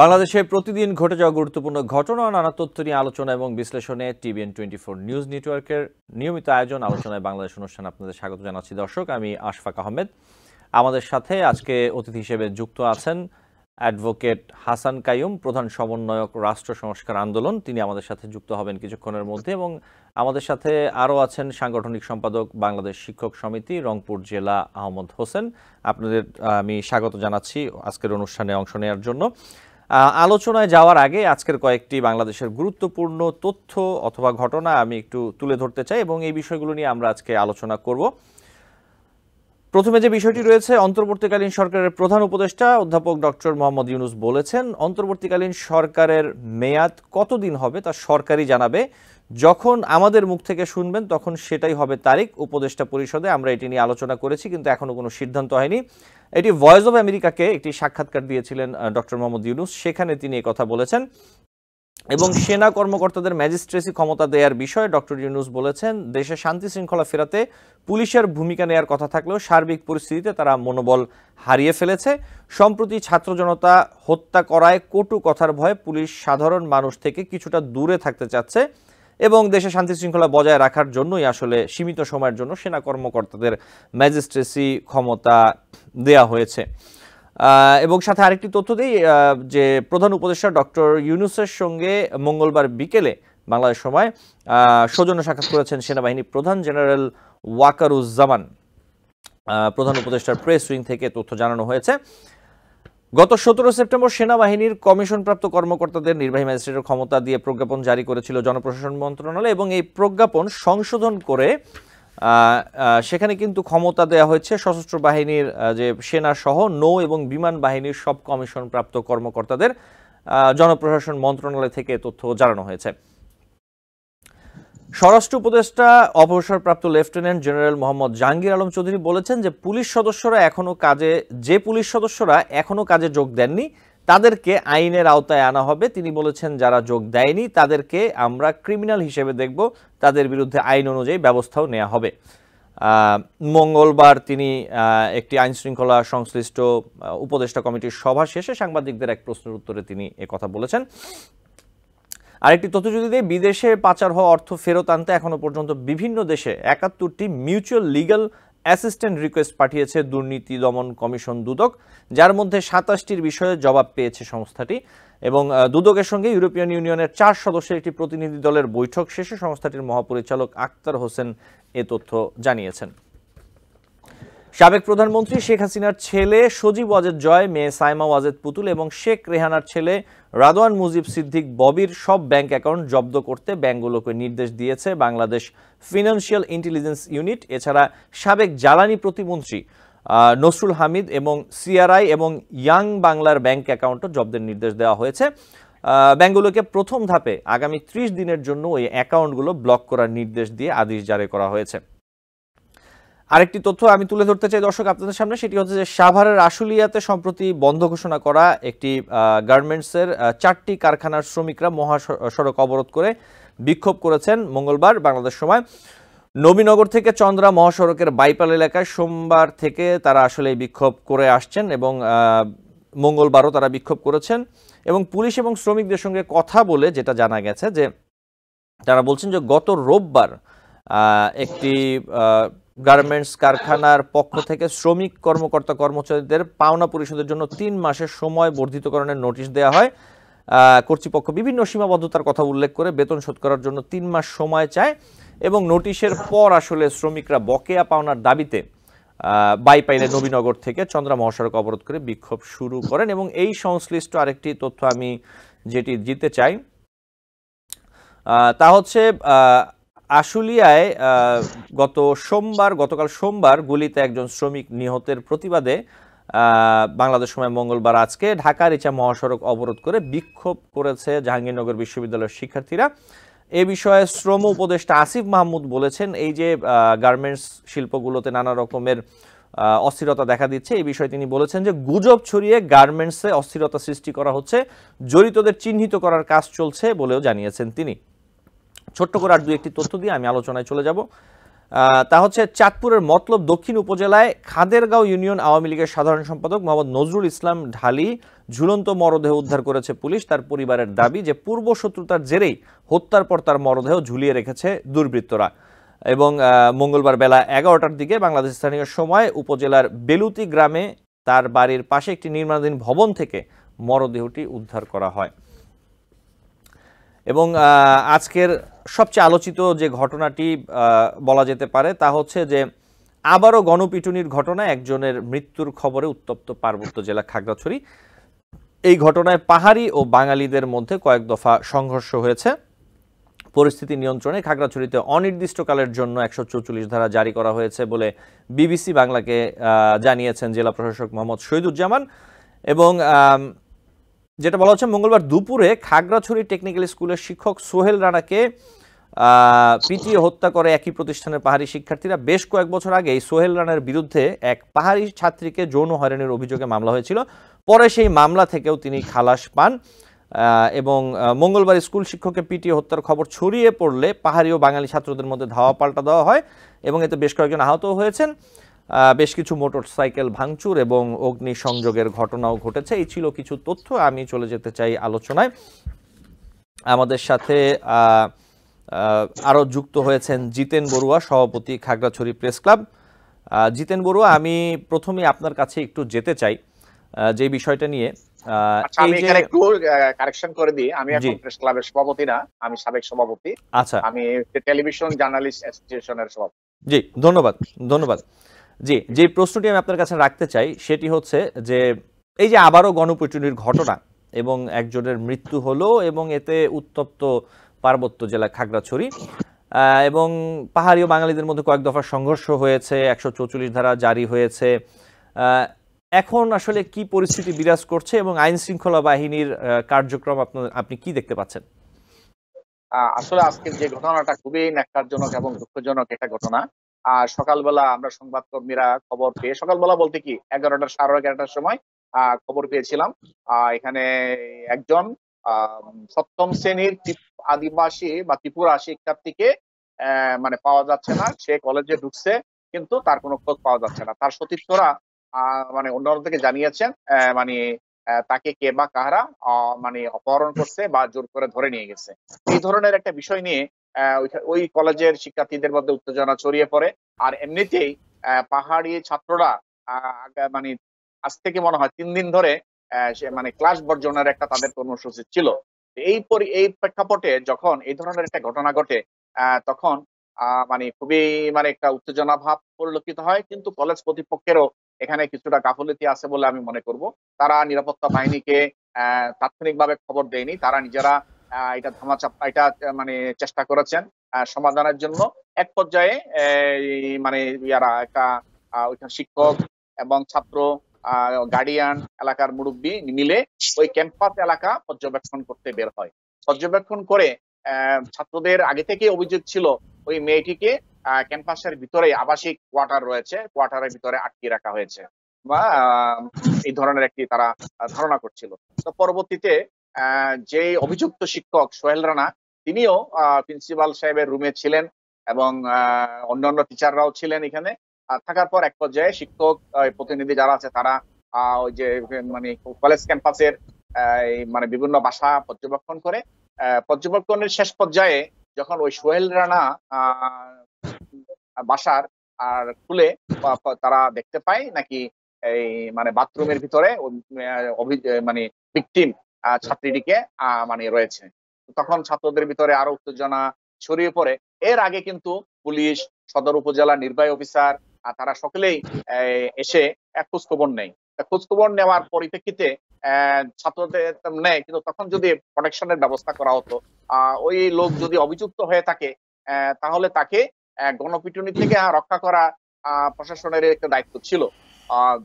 বাংলাদেশে প্রতিদিন ঘটে যাওয়া গুরুত্বপূর্ণ ঘটনা নানা তথ্য নিয়ে আলোচনা এবং বিশ্লেষণে টিভিএন টোয়েন্টি ফোর নিউজ নেটওয়ার্কের নিয়মিত আয়োজন আলোচনায় বাংলাদেশ অনুষ্ঠানে আপনাদের স্বাগত জানাচ্ছি দর্শক আমি আশফাক আহমেদ আমাদের সাথে আজকে অতিথি হিসেবে যুক্ত আছেন অ্যাডভোকেট হাসান কাইম প্রধান সমন্বয়ক রাষ্ট্র সংস্কার আন্দোলন তিনি আমাদের সাথে যুক্ত হবেন কিছুক্ষণের মধ্যে এবং আমাদের সাথে আরও আছেন সাংগঠনিক সম্পাদক বাংলাদেশ শিক্ষক সমিতি রংপুর জেলা আহমদ হোসেন আপনাদের আমি স্বাগত জানাচ্ছি আজকের অনুষ্ঠানে অংশ নেওয়ার জন্য আলোচনায় যাওয়ার আগে আজকের কয়েকটি বাংলাদেশের গুরুত্বপূর্ণ তথ্য অথবা ঘটনা আমি একটু তুলে ধরতে চাই এবং এই বিষয়গুলো নিয়ে আমরা আজকে আলোচনা করব প্রথমে যে বিষয়টি রয়েছে অন্তর্বর্তীকালীন সরকারের প্রধান উপদেষ্টা অধ্যাপক ডক্টর মোহাম্মদ ইউনুস বলেছেন অন্তর্বর্তীকালীন সরকারের মেয়াদ কতদিন হবে তা সরকারই জানাবে যখন আমাদের মুখ থেকে শুনবেন তখন সেটাই হবে তারিখ উপদেষ্টা পরিষদে আমরা এটি নিয়ে আলোচনা করেছি কিন্তু এখনও কোনো সিদ্ধান্ত হয়নি এটি ভয়েস অব আমেরিকাকে একটি সাক্ষাৎকার দিয়েছিলেন ডক্টর মোহাম্মদ ইউনুস সেখানে তিনি কথা বলেছেন এবং সেনা কর্মকর্তাদের ম্যাজিস্ট্রেসি ক্ষমতা দেওয়ার বিষয়ে ডক্টর ইউনুস বলেছেন দেশে শান্তি শৃঙ্খলা ফেরাতে পুলিশের ভূমিকা নেয়ার কথা থাকলেও সার্বিক পরিস্থিতিতে তারা মনোবল হারিয়ে ফেলেছে সম্প্রতি ছাত্র জনতা হত্যা করায় কটু কথার ভয়ে পুলিশ সাধারণ মানুষ থেকে কিছুটা দূরে থাকতে চাচ্ছে এবং দেশে শান্তি শৃঙ্খলা বজায় রাখার জন্যই আসলে সীমিত সময়ের জন্য সেনা কর্মকর্তাদের ম্যাজিস্ট্রেসি ক্ষমতা দেয়া হয়েছে এবং সাথে আরেকটি তথ্য দিই যে প্রধান উপদেষ্টা ডক্টর ইউনুসের সঙ্গে মঙ্গলবার বিকেলে বাংলাদেশ সময় সৌজন্য সাক্ষাৎ করেছেন সেনাবাহিনী প্রধান জেনারেল ওয়াকারুজ্জামান প্রধান উপদেষ্টার প্রেস উইং থেকে তথ্য জানানো হয়েছে গত সতেরো সেপ্টেম্বর সেনাবাহিনীর কমিশনপ্রাপ্ত কর্মকর্তাদের নির্বাহী ম্যাজিস্ট্রেটের ক্ষমতা দিয়ে প্রজ্ঞাপন জারি করেছিল জনপ্রশাসন মন্ত্রণালয় এবং এই প্রজ্ঞাপন সংশোধন করে সেখানে কিন্তু ক্ষমতা দেয়া হয়েছে সশস্ত্র বাহিনীর যে সেনা সহ নৌ এবং বিমান বাহিনীর সব কমিশনপ্রাপ্ত কর্মকর্তাদের জনপ্রশাসন মন্ত্রণালয় থেকে তথ্য জানানো হয়েছে স্বরাষ্ট্র উপদেষ্টা অবসরপ্রাপ্ত লেফটেন্যান্ট জেনারেল মোহাম্মদ জাহাঙ্গীর আলম চৌধুরী বলেছেন যে পুলিশ সদস্যরা এখনও কাজে যে পুলিশ সদস্যরা এখনও কাজে যোগ দেননি তাদেরকে আইনের আওতায় আনা হবে তিনি বলেছেন যারা যোগ দেয়নি তাদেরকে আমরা ক্রিমিনাল হিসেবে দেখব তাদের বিরুদ্ধে আইন অনুযায়ী ব্যবস্থাও নেওয়া হবে মঙ্গলবার তিনি একটি আইন শৃঙ্খলা সংশ্লিষ্ট উপদেষ্টা কমিটির সভা শেষে সাংবাদিকদের এক প্রশ্নের উত্তরে তিনি কথা বলেছেন আরেকটি তথ্য যদি দিই বিদেশে পাচার হওয়া অর্থ ফেরত আনতে এখনও পর্যন্ত বিভিন্ন দেশে একাত্তরটি মিউচুয়াল লিগাল অ্যাসিস্ট্যান্ট রিকোয়েস্ট পাঠিয়েছে দুর্নীতি দমন কমিশন দুদক যার মধ্যে সাতাশটির বিষয়ে জবাব পেয়েছে সংস্থাটি এবং দুদকের সঙ্গে ইউরোপিয়ান ইউনিয়নের চার সদস্যের একটি প্রতিনিধি দলের বৈঠক শেষে সংস্থাটির মহাপরিচালক আক্তার হোসেন এ তথ্য জানিয়েছেন সাবেক প্রধানমন্ত্রী শেখ হাসিনার ছেলে সজীব ওয়াজেদ জয় মেয়ে সাইমা ওয়াজেদ পুতুল এবং শেখ রেহানার ছেলে রাদওয়ান মুজিব সিদ্দিক ববির সব ব্যাংক অ্যাকাউন্ট জব্দ করতে ব্যাংকগুলোকে নির্দেশ দিয়েছে বাংলাদেশ ফিনান্সিয়াল ইন্টেলিজেন্স ইউনিট এছাড়া সাবেক জ্বালানি প্রতিমন্ত্রী নসরুল হামিদ এবং সিআরআই এবং ইয়াং বাংলার ব্যাংক অ্যাকাউন্টও জব্দের নির্দেশ দেওয়া হয়েছে ব্যাংকগুলোকে প্রথম ধাপে আগামী ত্রিশ দিনের জন্য ওই অ্যাকাউন্টগুলো ব্লক করার নির্দেশ দিয়ে আদেশ জারি করা হয়েছে আরেকটি তথ্য আমি তুলে ধরতে চাই দর্শক আপনাদের সামনে সেটি হচ্ছে যে সাভারের আশুলিয়াতে সম্প্রতি বন্ধ ঘোষণা করা একটি গার্মেন্টসের চারটি কারখানার শ্রমিকরা মহাসড়ক অবরোধ করে বিক্ষোভ করেছেন মঙ্গলবার বাংলাদেশ সময় নবীনগর থেকে চন্দ্রা মহাসড়কের বাইপাল এলাকায় সোমবার থেকে তারা আসলে বিক্ষোভ করে আসছেন এবং মঙ্গলবারও তারা বিক্ষোভ করেছেন এবং পুলিশ এবং শ্রমিকদের সঙ্গে কথা বলে যেটা জানা গেছে যে তারা বলছেন যে গত রোববার একটি গার্মেন্টস কারখানার পক্ষ থেকে শ্রমিক কর্মকর্তা কর্মচারীদের পাওনা পরিশোধের জন্য তিন মাসের সময় বর্ধিতকরণের নোটিশ দেওয়া হয় কর্তৃপক্ষ বিভিন্ন সীমাবদ্ধতার কথা উল্লেখ করে বেতন শোধ করার জন্য তিন মাস সময় চায় এবং নোটিশের পর আসলে শ্রমিকরা বকেয়া পাওনার দাবিতে বাইপাইলে নবীনগর থেকে চন্দ্রা মহাসড়ক অবরোধ করে বিক্ষোভ শুরু করেন এবং এই সংশ্লিষ্ট আরেকটি তথ্য আমি যেটি দিতে চাই তা হচ্ছে আশুলিয়ায় গত সোমবার গতকাল সোমবার গুলিতে একজন শ্রমিক নিহতের প্রতিবাদে বাংলাদেশ সময় মঙ্গলবার আজকে ঢাকার রিচা মহাসড়ক অবরোধ করে বিক্ষোভ করেছে জাহাঙ্গীরনগর বিশ্ববিদ্যালয়ের শিক্ষার্থীরা এ বিষয়ে শ্রম উপদেষ্টা আসিফ মাহমুদ বলেছেন এই যে গার্মেন্টস শিল্পগুলোতে নানা রকমের অস্থিরতা দেখা দিচ্ছে এই বিষয়ে তিনি বলেছেন যে গুজব ছড়িয়ে গার্মেন্টসে অস্থিরতা সৃষ্টি করা হচ্ছে জড়িতদের চিহ্নিত করার কাজ চলছে বলেও জানিয়েছেন তিনি ছোট্ট করে আর দু একটি তথ্য দিয়ে আমি আলোচনায় চলে যাব তা হচ্ছে চাঁদপুরের মতলব দক্ষিণ উপজেলায় খাদেরগাঁও ইউনিয়ন আওয়ামী লীগের সাধারণ সম্পাদক মোহাম্মদ নজরুল ইসলাম ঢালি ঝুলন্ত মরদেহ উদ্ধার করেছে পুলিশ তার পরিবারের দাবি যে পূর্ব শত্রুতার জেরেই হত্যার পর তার মরদেহ ঝুলিয়ে রেখেছে দুর্বৃত্তরা এবং মঙ্গলবার বেলা এগারোটার দিকে বাংলাদেশ স্থানীয় সময় উপজেলার বেলুতি গ্রামে তার বাড়ির পাশে একটি নির্মাণাধীন ভবন থেকে মরদেহটি উদ্ধার করা হয় এবং আজকের সবচেয়ে আলোচিত যে ঘটনাটি বলা যেতে পারে তা হচ্ছে যে আবারও গণপিটুনির ঘটনা একজনের মৃত্যুর খবরে উত্তপ্ত পার্বত্য জেলা খাগড়াছড়ি এই ঘটনায় পাহাড়ি ও বাঙালিদের মধ্যে কয়েক দফা সংঘর্ষ হয়েছে পরিস্থিতি নিয়ন্ত্রণে খাগড়াছড়িতে অনির্দিষ্টকালের জন্য একশো চৌচল্লিশ ধারা জারি করা হয়েছে বলে বিবিসি বাংলাকে জানিয়েছেন জেলা প্রশাসক মোহাম্মদ শহীদুজ্জামান এবং যেটা বলা হচ্ছে মঙ্গলবার দুপুরে খাগড়াছড়ি টেকনিক্যাল স্কুলের শিক্ষক সোহেল রানাকে পিটিয়ে হত্যা করে একই প্রতিষ্ঠানের পাহাড়ি শিক্ষার্থীরা বেশ কয়েক বছর আগে সোহেল রানার বিরুদ্ধে এক পাহাড়ি ছাত্রীকে যৌন হয়রানির অভিযোগে মামলা হয়েছিল পরে সেই মামলা থেকেও তিনি খালাস পান এবং মঙ্গলবার স্কুল শিক্ষককে পিটিয়ে হত্যার খবর ছড়িয়ে পড়লে পাহাড়ি ও বাঙালি ছাত্রদের মধ্যে ধাওয়া পাল্টা দেওয়া হয় এবং এতে বেশ কয়েকজন আহত হয়েছেন বেশ কিছু মোটরসাইকেল ভাঙচুর এবং অগ্নি সংযোগের ঘটনাও ঘটেছে এই ছিল কিছু তথ্য আমি চলে যেতে চাই আলোচনায় আমাদের সাথে আরও যুক্ত হয়েছেন জিতেন বড়ুয়া সভাপতি খাগড়াছড়ি প্রেস ক্লাব জিতেন বড়ুয়া আমি প্রথমে আপনার কাছে একটু যেতে চাই যে বিষয়টা নিয়ে আচ্ছা, আমি আমি প্রেস ক্লাবের সভাপতি না আমি সাবেক সভাপতি আচ্ছা আমি টেলিভিশন জার্নালিস্ট জি ধন্যবাদ ধন্যবাদ জি যে প্রশ্নটি আমি আপনার কাছে রাখতে চাই সেটি হচ্ছে যে এই যে আবারও গণপিটুনির ঘটনা এবং একজনের মৃত্যু হলো এবং এতে উত্তপ্ত পার্বত্য জেলা খাগড়াছড়ি এবং পাহাড়ি ও বাঙালিদের মধ্যে কয়েক দফার সংঘর্ষ হয়েছে একশো চৌচল্লিশ ধারা জারি হয়েছে এখন আসলে কি পরিস্থিতি বিরাজ করছে এবং আইন শৃঙ্খলা বাহিনীর কার্যক্রম আপনার আপনি কি দেখতে পাচ্ছেন আসলে আজকের যে ঘটনাটা খুবই ন্যাক্কারজনক এবং দুঃখজনক একটা ঘটনা আর সকালবেলা আমরা সংবাদকর্মীরা খবর পেয়ে সকালবেলা বলতে কি এগারোটা সাড়ে এগারোটার সময় আহ খবর পেয়েছিলাম আহ এখানে একজন আহ সপ্তম শ্রেণীর আদিবাসী বা ত্রিপুরা শিক্ষার্থীকে মানে পাওয়া যাচ্ছে না সে কলেজে ঢুকছে কিন্তু তার কোনো খোঁজ পাওয়া যাচ্ছে না তার সতীর্থরা মানে অন্যান্য থেকে জানিয়েছেন মানে তাকে কে বা কাহারা মানে অপহরণ করছে বা জোর করে ধরে নিয়ে গেছে এই ধরনের একটা বিষয় নিয়ে ওই কলেজের শিক্ষার্থীদের মধ্যে উত্তেজনা ছড়িয়ে পড়ে আর এমনিতেই পাহাড়ি ছাত্ররা মানে আজ থেকে মনে হয় তিন দিন ধরে মানে ক্লাস বর্জনের একটা তাদের কর্মসূচি ছিল এই পরি এই প্রেক্ষাপটে যখন এই ধরনের একটা ঘটনা ঘটে তখন মানে খুবই মানে একটা উত্তেজনা ভাব পরিলক্ষিত হয় কিন্তু কলেজ কর্তৃপক্ষেরও এখানে কিছুটা গাফলতি আছে বলে আমি মনে করব তারা নিরাপত্তা বাহিনীকে তাৎক্ষণিকভাবে খবর দেয়নি তারা নিজেরা এটা ধামাচাপা এটা মানে চেষ্টা করেছেন সমাধানের জন্য এক পর্যায়ে মানে ইয়ারা একটা ওইখানে শিক্ষক এবং ছাত্র গার্ডিয়ান এলাকার মুরব্বী মিলে ওই ক্যাম্পাস এলাকা পর্যবেক্ষণ করতে বের হয় পর্যবেক্ষণ করে ছাত্রদের আগে থেকে অভিযোগ ছিল ওই মেয়েটিকে ক্যাম্পাসের ভিতরে আবাসিক কোয়ার্টার রয়েছে কোয়ার্টারের ভিতরে আটকে রাখা হয়েছে বা এই ধরনের একটি তারা ধারণা করছিল তো পরবর্তীতে যে অভিযুক্ত শিক্ষক সোহেল রানা তিনিও প্রিন্সিপাল সাহেবের রুমে ছিলেন এবং অন্যান্য টিচাররাও ছিলেন এখানে থাকার পর এক পর্যায়ে শিক্ষক প্রতিনিধি যারা আছে তারা ওই যে মানে কলেজ ক্যাম্পাসের মানে বিভিন্ন বাসা পর্যবেক্ষণ করে পর্যবেক্ষণের শেষ পর্যায়ে যখন ওই সোহেল রানা বাসার আর খুলে তারা দেখতে পায় নাকি এই মানে বাথরুমের ভিতরে মানে ভিকটিম ছাত্রীটিকে মানে রয়েছে তখন ছাত্রদের ভিতরে আরো উত্তেজনা ছড়িয়ে পড়ে এর আগে কিন্তু পুলিশ সদর উপজেলা নির্বাহী অফিসার তারা সকলেই এসে খোঁজখবর নেয় খোঁজখবর নেওয়ার পরিপ্রেক্ষিতে ছাত্রদের নেয় কিন্তু তখন যদি প্রোটেকশনের ব্যবস্থা করা হতো ওই লোক যদি অভিযুক্ত হয়ে থাকে তাহলে তাকে গণপিটুনি থেকে রক্ষা করা প্রশাসনের একটা দায়িত্ব ছিল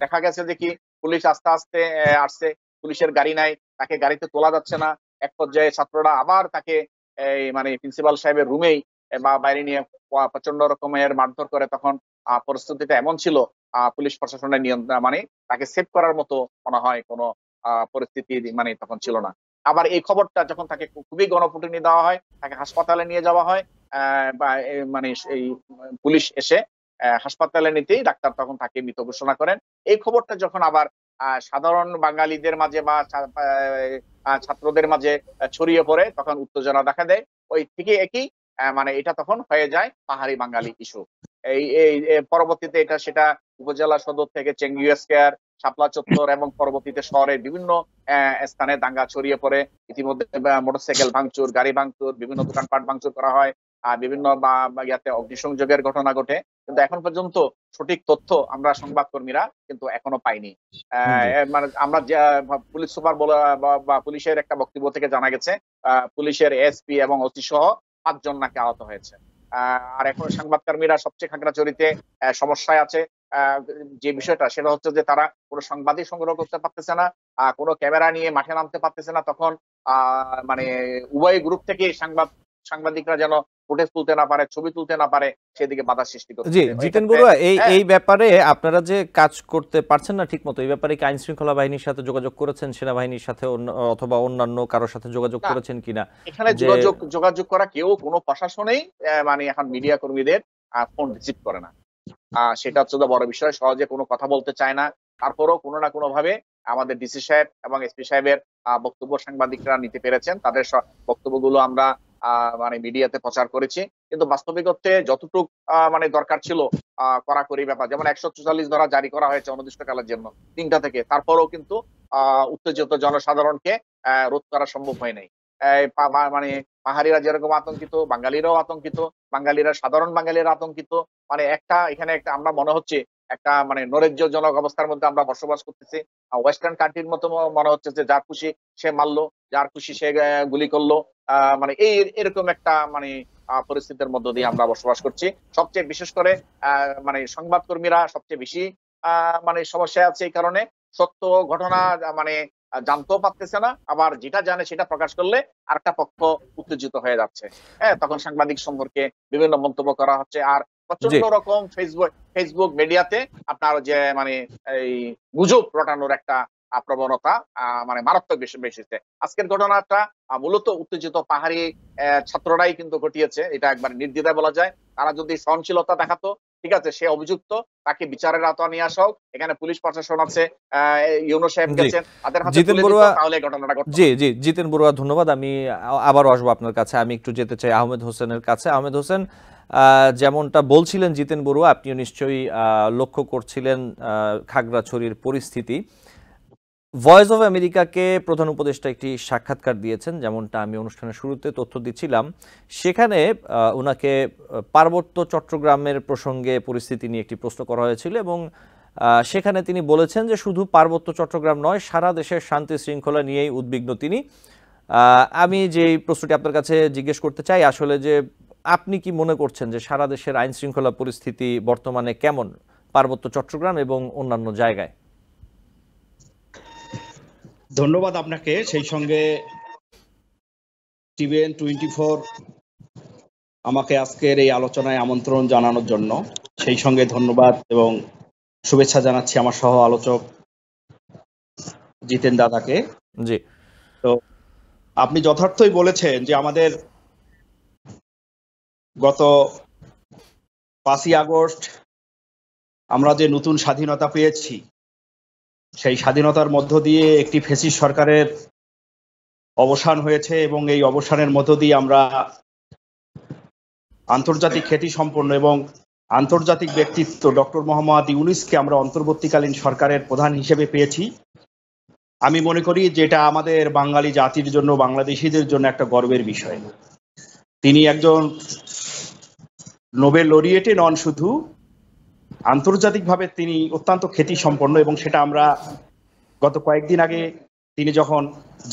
দেখা গেছে যে কি পুলিশ আস্তে আস্তে আসছে পুলিশের গাড়ি নাই তাকে গাড়িতে তোলা যাচ্ছে না এক পর্যায়ে ছাত্ররা আবার তাকে এই মানে প্রিন্সিপাল সাহেবের রুমেই বা বাইরে নিয়ে প্রচন্ড রকমের মারধর করে তখন পরিস্থিতিটা এমন ছিল পুলিশ প্রশাসনের নিয়ন্ত্রণ মানে তাকে সেভ করার মতো মনে হয় কোনো পরিস্থিতি মানে তখন ছিল না আবার এই খবরটা যখন তাকে খুবই গণপিটুনি দেওয়া হয় তাকে হাসপাতালে নিয়ে যাওয়া হয় বা মানে এই পুলিশ এসে হাসপাতালে নিতেই ডাক্তার তখন তাকে মৃত ঘোষণা করেন এই খবরটা যখন আবার সাধারণ বাঙালিদের মাঝে বা ছাত্রদের মাঝে ছড়িয়ে পড়ে তখন উত্তেজনা দেখা দেয় ওই থেকে একই মানে এটা তখন হয়ে যায় পাহাড়ি বাঙালি ইস্যু এই পরবর্তীতে এটা সেটা উপজেলা সদর থেকে চেঙ্গিউ স্কোয়ার শাপলা চত্বর এবং পরবর্তীতে শহরের বিভিন্ন স্থানে দাঙ্গা ছড়িয়ে পড়ে ইতিমধ্যে মোটরসাইকেল ভাঙচুর গাড়ি ভাঙচুর বিভিন্ন দোকানপাট ভাঙচুর করা হয় আর বিভিন্ন বা ইয়াতে অগ্নিসংযোগের ঘটনা ঘটে কিন্তু এখন পর্যন্ত সঠিক তথ্য আমরা সংবাদকর্মীরা কিন্তু এখনো পাইনি মানে আমরা পুলিশ সুপার বা পুলিশের একটা বক্তব্য থেকে জানা গেছে পুলিশের এসপি এবং ওসি সহ পাঁচজন নাকি আহত হয়েছে আর এখন সংবাদকর্মীরা সবচেয়ে চরিতে সমস্যায় আছে যে বিষয়টা সেটা হচ্ছে যে তারা কোনো সাংবাদিক সংগ্রহ করতে পারতেছে না কোনো ক্যামেরা নিয়ে মাঠে নামতে পারতেছে না তখন মানে উভয় গ্রুপ থেকে সাংবাদ সাংবাদিকরা যেন ফুটেজ তুলতে না পারে ছবি তুলতে না পারে সেদিকে বাধা সৃষ্টি জি জিতেন বড়ুয়া এই হ্যাঁ। এই ব্যাপারে আপনারা যে কাজ করতে পারছেন না ঠিকমতো এই ব্যাপারে কি আইন শৃঙ্খলা বাহিনীর সাথে যোগাযোগ করেছেন সেনাবাহিনীর সাথে অথবা অন্যান্য কারোর সাথে যোগাযোগ করেছেন কিনা এখানে যোগাযোগ যোগাযোগ করা কেউ কোনো প্রশাসনেই মানে এখন মিডিয়া কর্মীদের ফোন রিসিভ করে না সেটা হচ্ছে বড় বিষয় সহজে কোনো কথা বলতে চায় না তারপরও কোনো না কোনো ভাবে আমাদের ডিসি সাহেব এবং এসপি সাহেবের বক্তব্য সাংবাদিকরা নিতে পেরেছেন তাদের বক্তব্যগুলো আমরা মানে মিডিয়াতে প্রচার করেছি কিন্তু বাস্তবিক হচ্ছে যতটুক মানে দরকার ছিল করি ব্যাপার যেমন একশো চুয়াল্লিশ ধরা জারি করা হয়েছে অনির্দিষ্টকালের জন্য তিনটা থেকে তারপরেও কিন্তু উত্তেজিত জনসাধারণকে রোধ করা সম্ভব হয় নাই মানে পাহাড়িরা যেরকম আতঙ্কিত বাঙালিরাও আতঙ্কিত বাঙালিরা সাধারণ বাঙালিরা আতঙ্কিত মানে একটা এখানে একটা আমরা মনে হচ্ছে একটা মানে নৈরাজ্যজনক অবস্থার মধ্যে আমরা বসবাস করতেছি ওয়েস্টার্ন কান্ট্রির মতো মনে হচ্ছে যে যার খুশি সে মারলো যার খুশি সে গুলি করলো মানে এই এরকম একটা মানে পরিস্থিতির মধ্য দিয়ে আমরা বসবাস করছি সবচেয়ে বিশেষ করে মানে সংবাদকর্মীরা সবচেয়ে বেশি মানে সমস্যা আছে এই কারণে সত্য ঘটনা মানে জানতেও পারতেছে না আবার যেটা জানে সেটা প্রকাশ করলে আর একটা পক্ষ উত্তেজিত হয়ে যাচ্ছে হ্যাঁ তখন সাংবাদিক সম্পর্কে বিভিন্ন মন্তব্য করা হচ্ছে আর প্রচন্ড রকম ফেসবুক ফেসবুক মিডিয়াতে আপনার যে মানে এই গুজব রটানোর একটা প্রবণতা মানে মারাত্মক বেশি বেশিতে আজকের ঘটনাটা মূলত উত্তেজিত পাহাড়ি ছাত্ররাই কিন্তু ঘটিয়েছে এটা একবার নির্দ্বিধায় বলা যায় তারা যদি সহনশীলতা দেখাতো ঠিক আছে সে অভিযুক্ত তাকে বিচারের আওতা নিয়ে আসা হোক এখানে পুলিশ প্রশাসন আছে ইউনো সাহেব গেছেন তাদের হাতে জিতেন বড়ুয়া তাহলে ঘটনাটা ঘটে জি জি জিতেন বড়ুয়া ধন্যবাদ আমি আবার আসবো আপনার কাছে আমি একটু যেতে চাই আহমেদ হোসেনের কাছে আহমেদ হোসেন যেমনটা বলছিলেন জিতেন বড়ুয়া আপনিও নিশ্চয়ই লক্ষ্য করছিলেন খাগড়াছড়ির পরিস্থিতি ভয়েস অফ আমেরিকাকে প্রধান উপদেষ্টা একটি সাক্ষাৎকার দিয়েছেন যেমনটা আমি অনুষ্ঠানের শুরুতে তথ্য দিচ্ছিলাম সেখানে ওনাকে পার্বত্য চট্টগ্রামের প্রসঙ্গে পরিস্থিতি নিয়ে একটি প্রশ্ন করা হয়েছিল এবং সেখানে তিনি বলেছেন যে শুধু পার্বত্য চট্টগ্রাম নয় সারা দেশের শান্তি শৃঙ্খলা নিয়েই উদ্বিগ্ন তিনি আমি যে প্রশ্নটি আপনার কাছে জিজ্ঞেস করতে চাই আসলে যে আপনি কি মনে করছেন যে সারা দেশের আইন শৃঙ্খলা পরিস্থিতি বর্তমানে কেমন পার্বত্য চট্টগ্রাম এবং অন্যান্য জায়গায় ধন্যবাদ আপনাকে সেই সঙ্গে টিভিএন টোয়েন্টি ফোর আমাকে আজকের এই আলোচনায় আমন্ত্রণ জানানোর জন্য সেই সঙ্গে ধন্যবাদ এবং শুভেচ্ছা জানাচ্ছি আমার সহ আলোচক জিতেন দাদাকে জি তো আপনি যথার্থই বলেছেন যে আমাদের গত পাঁচই আগস্ট আমরা যে নতুন স্বাধীনতা পেয়েছি সেই স্বাধীনতার মধ্য দিয়ে একটি ফেসি সরকারের অবসান হয়েছে এবং এই অবসানের মধ্য দিয়ে আমরা আন্তর্জাতিক খ্যাতি সম্পন্ন এবং আন্তর্জাতিক ব্যক্তিত্ব ডক্টর মোহাম্মদ ইউনিসকে আমরা অন্তর্বর্তীকালীন সরকারের প্রধান হিসেবে পেয়েছি আমি মনে করি যেটা আমাদের বাঙালি জাতির জন্য বাংলাদেশিদের জন্য একটা গর্বের বিষয় তিনি একজন নোবেল লরিয়েটে নন শুধু আন্তর্জাতিকভাবে তিনি অত্যন্ত খ্যাতি সম্পন্ন এবং সেটা আমরা গত কয়েকদিন আগে তিনি যখন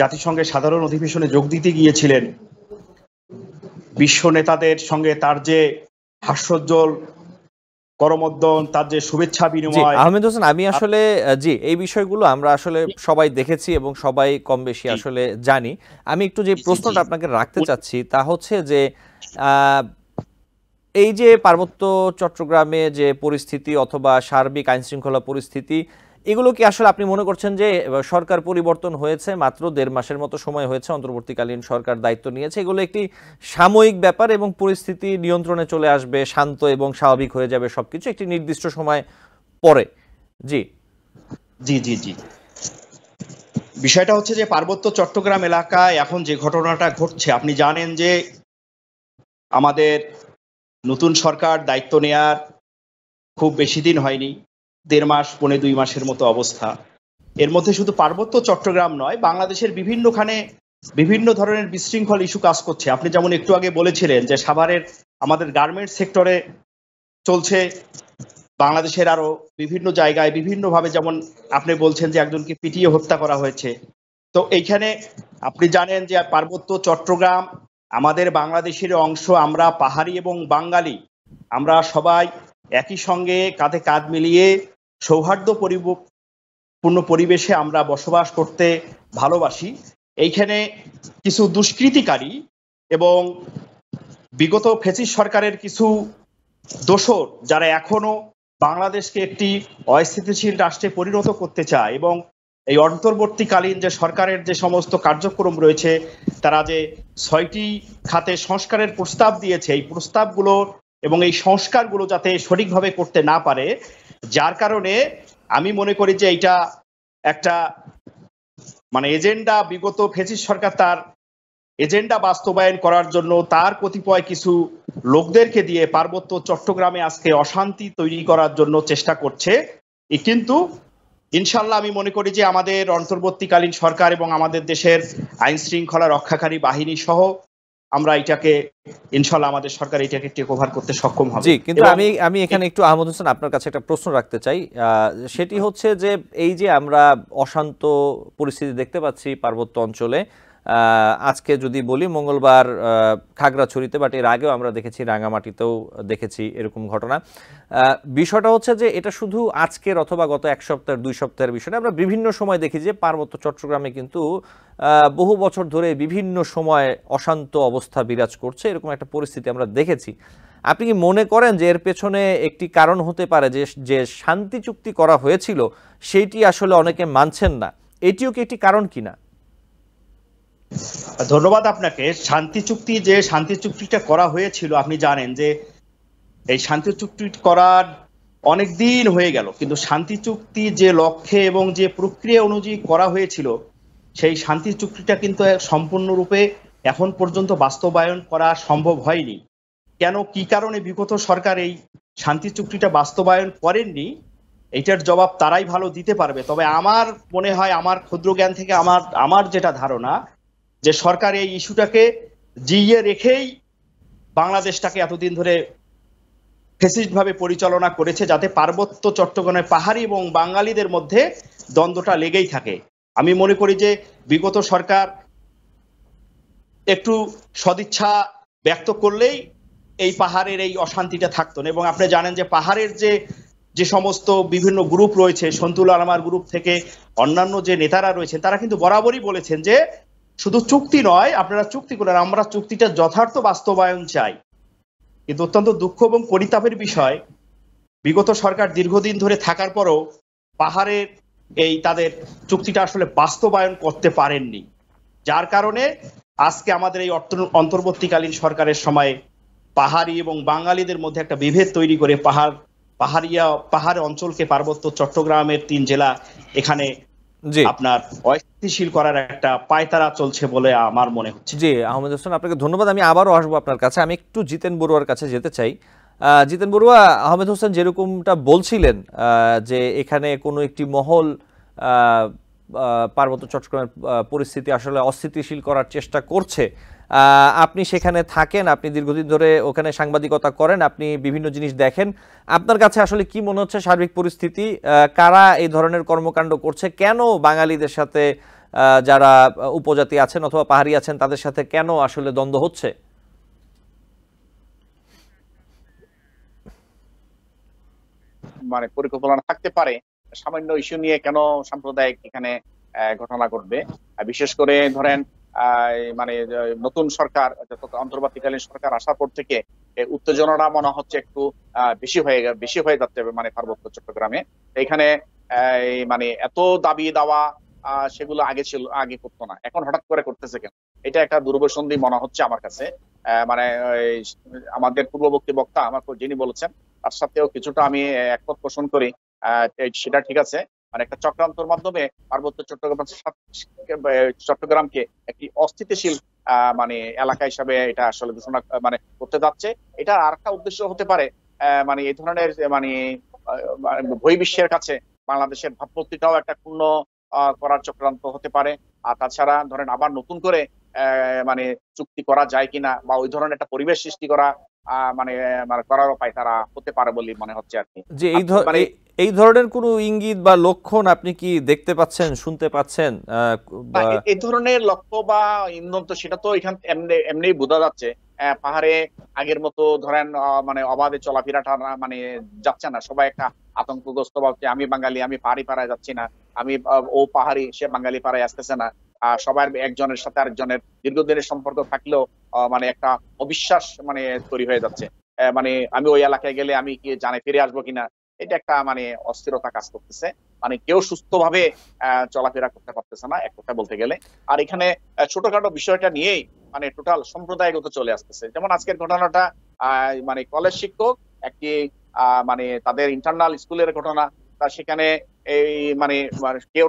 জাতিসংঘের সাধারণ অধিবেশনে যোগ দিতে গিয়েছিলেন বিশ্ব নেতাদের সঙ্গে তার যে হাস্যোজ্জ্বল করমর্দন তার যে শুভেচ্ছা বিনিময় আহমেদ হোসেন আমি আসলে জি এই বিষয়গুলো আমরা আসলে সবাই দেখেছি এবং সবাই কম বেশি আসলে জানি আমি একটু যে প্রশ্নটা আপনাকে রাখতে চাচ্ছি তা হচ্ছে যে আহ এই যে পার্বত্য চট্টগ্রামে যে পরিস্থিতি অথবা সার্বিক আইন শৃঙ্খলা পরিস্থিতি এগুলো কি আসলে আপনি মনে করছেন যে সরকার পরিবর্তন হয়েছে মাত্র দেড় মাসের মতো সময় হয়েছে অন্তর্বর্তীকালীন সরকার দায়িত্ব নিয়েছে এগুলো একটি সাময়িক ব্যাপার এবং পরিস্থিতি নিয়ন্ত্রণে চলে আসবে শান্ত এবং স্বাভাবিক হয়ে যাবে সবকিছু একটি নির্দিষ্ট সময় পরে জি জি জি জি বিষয়টা হচ্ছে যে পার্বত্য চট্টগ্রাম এলাকায় এখন যে ঘটনাটা ঘটছে আপনি জানেন যে আমাদের নতুন সরকার দায়িত্ব নেয়ার খুব বেশি দিন হয়নি দেড় মাস পনে দুই মাসের মতো অবস্থা এর মধ্যে শুধু পার্বত্য চট্টগ্রাম নয় বাংলাদেশের বিভিন্নখানে বিভিন্ন ধরনের বিশৃঙ্খল ইস্যু কাজ করছে আপনি যেমন একটু আগে বলেছিলেন যে সাভারের আমাদের গার্মেন্ট সেক্টরে চলছে বাংলাদেশের আরো বিভিন্ন জায়গায় বিভিন্নভাবে যেমন আপনি বলছেন যে একজনকে পিটিয়ে হত্যা করা হয়েছে তো এইখানে আপনি জানেন যে পার্বত্য চট্টগ্রাম আমাদের বাংলাদেশের অংশ আমরা পাহাড়ি এবং বাঙালি আমরা সবাই একই সঙ্গে কাঁধে কাঁধ মিলিয়ে সৌহার্দ্য পূর্ণ পরিবেশে আমরা বসবাস করতে ভালোবাসি এইখানে কিছু দুষ্কৃতিকারী এবং বিগত ফেসিস সরকারের কিছু দোষর যারা এখনো বাংলাদেশকে একটি অস্থিতিশীল রাষ্ট্রে পরিণত করতে চায় এবং এই অন্তর্বর্তীকালীন যে সরকারের যে সমস্ত কার্যক্রম রয়েছে তারা যে ছয়টি খাতে সংস্কারের প্রস্তাব দিয়েছে এই প্রস্তাবগুলো এবং এই সংস্কারগুলো যাতে সঠিকভাবে করতে না পারে যার কারণে আমি মনে করি যে এটা একটা মানে এজেন্ডা বিগত ফেসিস সরকার তার এজেন্ডা বাস্তবায়ন করার জন্য তার কতিপয় কিছু লোকদেরকে দিয়ে পার্বত্য চট্টগ্রামে আজকে অশান্তি তৈরি করার জন্য চেষ্টা করছে কিন্তু ইনশাল্লাহ আমি মনে করি যে আমাদের অন্তর্বর্তীকালীন সরকার এবং আমাদের দেশের আইন শৃঙ্খলা রক্ষাকারী বাহিনী সহ আমরা এটাকে ইনশাল্লাহ আমাদের সরকার এটাকে টেক ওভার করতে সক্ষম হবে জি কিন্তু আমি আমি এখানে একটু আহমদ হোসেন আপনার কাছে একটা প্রশ্ন রাখতে চাই সেটি হচ্ছে যে এই যে আমরা অশান্ত পরিস্থিতি দেখতে পাচ্ছি পার্বত্য অঞ্চলে আজকে যদি বলি মঙ্গলবার খাগড়াছড়িতে বাট এর আগেও আমরা দেখেছি রাঙামাটিতেও দেখেছি এরকম ঘটনা বিষয়টা হচ্ছে যে এটা শুধু আজকের অথবা গত এক সপ্তাহের দুই সপ্তাহের বিষয়টা আমরা বিভিন্ন সময় দেখি যে পার্বত্য চট্টগ্রামে কিন্তু বহু বছর ধরে বিভিন্ন সময় অশান্ত অবস্থা বিরাজ করছে এরকম একটা পরিস্থিতি আমরা দেখেছি আপনি কি মনে করেন যে এর পেছনে একটি কারণ হতে পারে যে যে শান্তি চুক্তি করা হয়েছিল সেইটি আসলে অনেকে মানছেন না এটিও কি একটি কারণ কিনা ধন্যবাদ আপনাকে শান্তি চুক্তি যে শান্তি চুক্তিটা করা হয়েছিল আপনি জানেন যে এই শান্তি চুক্তি করার অনেক দিন হয়ে গেল কিন্তু শান্তি চুক্তি যে লক্ষ্যে এবং যে প্রক্রিয়া অনুযায়ী করা হয়েছিল সেই শান্তি চুক্তিটা কিন্তু সম্পূর্ণরূপে এখন পর্যন্ত বাস্তবায়ন করা সম্ভব হয়নি কেন কি কারণে বিগত সরকার এই শান্তি চুক্তিটা বাস্তবায়ন করেননি এটার জবাব তারাই ভালো দিতে পারবে তবে আমার মনে হয় আমার ক্ষুদ্র জ্ঞান থেকে আমার আমার যেটা ধারণা যে সরকার এই ইস্যুটাকে জিইয়ে রেখেই বাংলাদেশটাকে এতদিন ধরে ভাবে পরিচালনা করেছে যাতে পার্বত্য চট্টগ্রামের পাহাড়ি এবং বাঙালিদের মধ্যে দ্বন্দ্বটা লেগেই থাকে আমি মনে করি যে বিগত সরকার একটু সদিচ্ছা ব্যক্ত করলেই এই পাহাড়ের এই অশান্তিটা থাকতো না এবং আপনি জানেন যে পাহাড়ের যে যে সমস্ত বিভিন্ন গ্রুপ রয়েছে সন্তুল আলমার গ্রুপ থেকে অন্যান্য যে নেতারা রয়েছেন তারা কিন্তু বরাবরই বলেছেন যে শুধু চুক্তি নয় আপনারা চুক্তি করেন আমরা চুক্তিটা যথার্থ বাস্তবায়ন চাই কিন্তু অত্যন্ত দুঃখ এবং পরিতাপের বিষয় বিগত সরকার দীর্ঘদিন ধরে থাকার পরও পাহাড়ের এই তাদের চুক্তিটা আসলে বাস্তবায়ন করতে পারেননি যার কারণে আজকে আমাদের এই অন্তর্বর্তীকালীন সরকারের সময়ে পাহাড়ি এবং বাঙালিদের মধ্যে একটা বিভেদ তৈরি করে পাহাড় পাহাড়িয়া পাহাড় অঞ্চলকে পার্বত্য চট্টগ্রামের তিন জেলা এখানে আপনার অস্থিতিশীল করার একটা পায়তারা চলছে বলে আমার মনে হচ্ছে জি আহমেদ হোসেন আপনাকে ধন্যবাদ আমি আবারও আসবো আপনার কাছে আমি একটু জিতেন বড়ুয়ার কাছে যেতে চাই জিতেন বড়ুয়া আহমেদ হোসেন যেরকমটা বলছিলেন যে এখানে কোনো একটি মহল পার্বত্য চট্টগ্রামের পরিস্থিতি আসলে অস্থিতিশীল করার চেষ্টা করছে আপনি সেখানে থাকেন আপনি দীর্ঘদিন ধরে ওখানে সাংবাদিকতা করেন আপনি বিভিন্ন জিনিস দেখেন আপনার কাছে আসলে কি মনে হচ্ছে সার্বিক পরিস্থিতি কারা এই ধরনের কর্মকাণ্ড করছে কেন বাঙালিদের সাথে যারা উপজাতি আছেন অথবা পাহাড়ি আছেন তাদের সাথে কেন আসলে দ্বন্দ্ব হচ্ছে মানে পরিকল্পনা থাকতে পারে সামান্য ইস্যু নিয়ে কেন সাম্প্রদায়িক এখানে ঘটনা করবে বিশেষ করে ধরেন মানে নতুন সরকার অন্তর্বর্তীকালীন সরকার আসার পর থেকে উত্তেজনাটা মনে হচ্ছে একটু বেশি হয়ে বেশি হয়ে যাচ্ছে মানে পার্বত্য চট্টগ্রামে এখানে মানে এত দাবি দাওয়া সেগুলো আগে ছিল আগে করতো না এখন হঠাৎ করে করতেছে কেন এটা একটা দুর্বসন্ধি মনে হচ্ছে আমার কাছে মানে আমাদের পূর্ববর্তী বক্তা আমার যিনি বলেছেন তার সাথেও কিছুটা আমি একমত পোষণ করি সেটা ঠিক আছে মানে একটা চক্রান্তর মাধ্যমে পার্বত্য চট্টগ্রাম চট্টগ্রামকে একটি অস্থিতিশীল মানে এলাকা হিসাবে এটা আসলে ঘোষণা মানে করতে যাচ্ছে এটা আর একটা উদ্দেশ্য হতে পারে মানে এই ধরনের মানে, মানে বহির্বিশ্বের কাছে বাংলাদেশের ভাবমূর্তিটাও একটা ক্ষুণ্ণ করার চক্রান্ত হতে পারে আর তাছাড়া ধরেন আবার নতুন করে মানে চুক্তি করা যায় কিনা বা ওই ধরনের একটা পরিবেশ সৃষ্টি করা মানে, মানে করার উপায় তারা হতে পারে বলে মনে হচ্ছে আর কি মানে এই ধরনের কোন ইঙ্গিত বা লক্ষণ আপনি কি দেখতে পাচ্ছেন শুনতে পাচ্ছেন এই ধরনের লক্ষ্য বা ইন্ধন তো সেটা তো এখান এমনি এমনি বোঝা যাচ্ছে পাহাড়ে আগের মতো ধরেন মানে অবাধে চলাফেরাটা মানে যাচ্ছে না সবাই একটা আতঙ্কগ্রস্ত ভাবছে আমি বাঙালি আমি পাহাড়ি পাড়ায় যাচ্ছি না আমি ও পাহাড়ি সে বাঙালি পাড়ায় আসতেছে না সবার একজনের সাথে আরেকজনের দীর্ঘদিনের সম্পর্ক থাকলেও মানে একটা অবিশ্বাস মানে তৈরি হয়ে যাচ্ছে মানে আমি ওই এলাকায় গেলে আমি কি জানে ফিরে আসবো কিনা এটা একটা মানে অস্থিরতা কাজ করতেছে মানে কেউ সুস্থভাবে চলাফেরা করতে পারতেছে না এক কথা বলতে গেলে আর এখানে ছোটখাটো বিষয়টা নিয়েই মানে টোটাল সম্প্রদায়গত চলে আসতেছে যেমন আজকের ঘটনাটা মানে কলেজ শিক্ষক একটি মানে তাদের ইন্টারনাল স্কুলের ঘটনা তা সেখানে এই মানে, মানে কেউ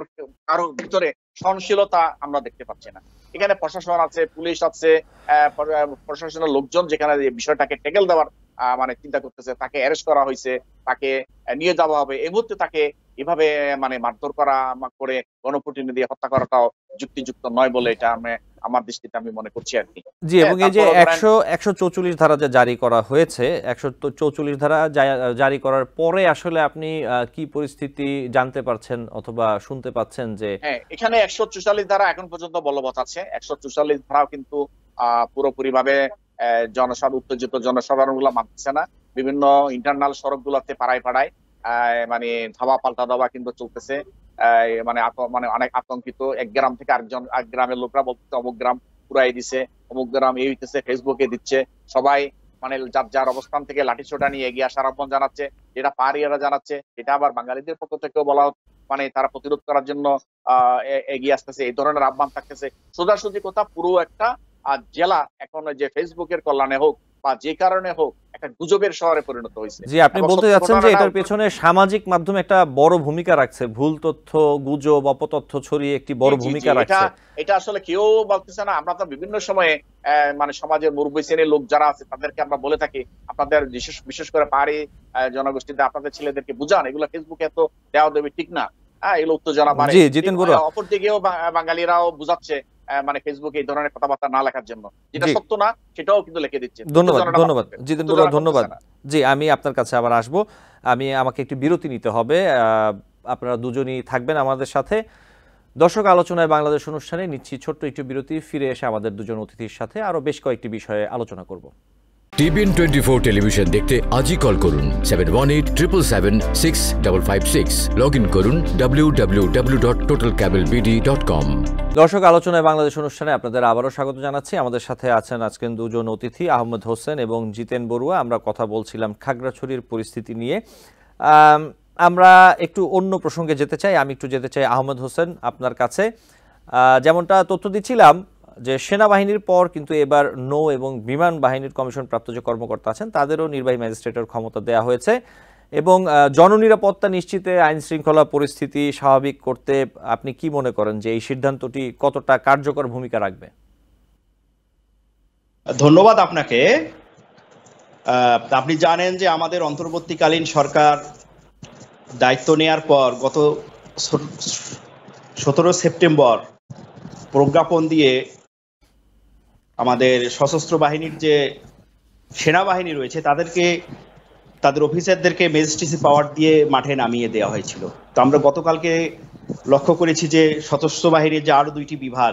কারো ভিতরে সহনশীলতা আমরা দেখতে পাচ্ছি না এখানে প্রশাসন আছে পুলিশ আছে প্রশাসনের লোকজন যেখানে বিষয়টাকে টেকেল দেওয়ার মানে চিন্তা করতেছে তাকে অ্যারেস্ট করা হয়েছে তাকে নিয়ে যাওয়া হবে এই মুহূর্তে তাকে এভাবে মানে মারধর করা করে গণপ্রতিনিধি হত্যা করাটাও যুক্তিযুক্ত নয় বলে এটা আমি আমার দৃষ্টিতে আমি মনে করছি আর কি জি এবং এই যে একশো একশো চৌচল্লিশ ধারা যে জারি করা হয়েছে একশো চৌচল্লিশ ধারা জারি করার পরে আসলে আপনি কি পরিস্থিতি জানতে পারছেন অথবা শুনতে পাচ্ছেন যে হ্যাঁ এখানে একশো চুয়াল্লিশ ধারা এখন পর্যন্ত বলবৎ আছে একশো চুয়াল্লিশ ধারাও কিন্তু পুরোপুরি ভাবে জনসাধারণ উত্তেজিত জনসাধারণ গুলা মানতেছে না বিভিন্ন ইন্টারনাল সড়ক গুলাতে পাড়ায় পাড়ায় মানে ধাবা পাল্টা দাবা কিন্তু চলতেছে মানে মানে অনেক আতঙ্কিত এক গ্রাম থেকে আরেকজন এক গ্রামের লোকরা বলতে অমুক গ্রাম পুরাই দিছে অমুক গ্রাম এই হইতেছে ফেসবুকে দিচ্ছে সবাই মানে যার যার অবস্থান থেকে লাঠি ছোটা নিয়ে এগিয়ে আসার আহ্বান জানাচ্ছে যেটা পাহাড়িয়ারা জানাচ্ছে এটা আবার বাঙালিদের পক্ষ থেকেও বলা মানে তারা প্রতিরোধ করার জন্য আহ এগিয়ে আসতেছে এই ধরনের আহ্বান থাকতেছে সোজাসুজি কথা পুরো একটা আর জেলা এখন যে ফেসবুকের কল্যাণে হোক বা যে কারণে হোক একটা গুজবের শহরে পরিণত হয়েছে জি আপনি বলতে যাচ্ছেন যে এটার পেছনে সামাজিক মাধ্যম একটা বড় ভূমিকা রাখছে ভুল তথ্য গুজব অপতথ্য ছড়িয়ে একটি বড় ভূমিকা রাখছে এটা আসলে কেউ বলতেছে না আমরা তো বিভিন্ন সময়ে মানে সমাজের মুরব্বী শ্রেণীর লোক যারা আছে তাদেরকে আমরা বলে থাকি আপনাদের বিশেষ বিশেষ করে পাহাড়ি জনগোষ্ঠীতে আপনাদের ছেলেদেরকে বুঝান এগুলো ফেসবুকে এত দেওয়া দেবে ঠিক না হ্যাঁ এগুলো উত্তেজনা বাড়ে অপরদিকেও বাঙালিরাও বুঝাচ্ছে মানে ফেসবুকে এই ধরনের কথাবার্তা না লেখার জন্য যেটা সত্য না সেটাও কিন্তু লিখে দিচ্ছে ধন্যবাদ ধন্যবাদ জিতেন্দ্র ধন্যবাদ জি আমি আপনার কাছে আবার আসব আমি আমাকে একটু বিরতি নিতে হবে আপনারা দুজনই থাকবেন আমাদের সাথে দর্শক আলোচনায় বাংলাদেশ অনুষ্ঠানে নিচ্ছি ছোট্ট একটু বিরতি ফিরে এসে আমাদের দুজন অতিথির সাথে আরও বেশ কয়েকটি বিষয়ে আলোচনা করব টিভিএন টোয়েন্টি ফোর টেলিভিশন দেখতে আজই কল করুন seven one eight triple seven six double five six log in করুন W W W dot total cable BD dot com দর্শক আলোচনায় বাংলাদেশ অনুষ্ঠানে আপনাদের আবারও স্বাগত জানাচ্ছি আমাদের সাথে আছেন আজকের দুজন অতিথি আহমেদ হোসেন এবং জিতেন বড়ুয়া আমরা কথা বলছিলাম খাগড়াছড়ির পরিস্থিতি নিয়ে আমরা একটু অন্য প্রসঙ্গে যেতে চাই আমি একটু যেতে চাই আহমেদ হোসেন আপনার কাছে যেমনটা তথ্য দিচ্ছিলাম যে সেনাবাহিনীর পর কিন্তু এবার নৌ এবং বিমান বাহিনীর কমিশন প্রাপ্ত যে কর্মকর্তা আছেন তাদেরও নির্বাহী ম্যাজিস্ট্রেটের ক্ষমতা দেয়া হয়েছে এবং জননিরাপত্তা নিশ্চিতে আইন শৃঙ্খলা পরিস্থিতি স্বাভাবিক করতে আপনি কি মনে করেন যে এই সিদ্ধান্তটি কতটা কার্যকর ভূমিকা রাখবে ধন্যবাদ আপনাকে আপনি জানেন যে আমাদের অন্তর্বর্তীকালীন সরকার দায়িত্ব নেয়ার পর গত সতেরো সেপ্টেম্বর প্রজ্ঞাপন দিয়ে আমাদের সশস্ত্র বাহিনীর যে সেনাবাহিনী রয়েছে তাদেরকে তাদের অফিসারদেরকে ম্যাজিস্ট্রেসি পাওয়ার দিয়ে মাঠে নামিয়ে দেওয়া হয়েছিল তো আমরা গতকালকে লক্ষ্য করেছি যে সশস্ত্র বাহিনীর যে আরও দুইটি বিভাগ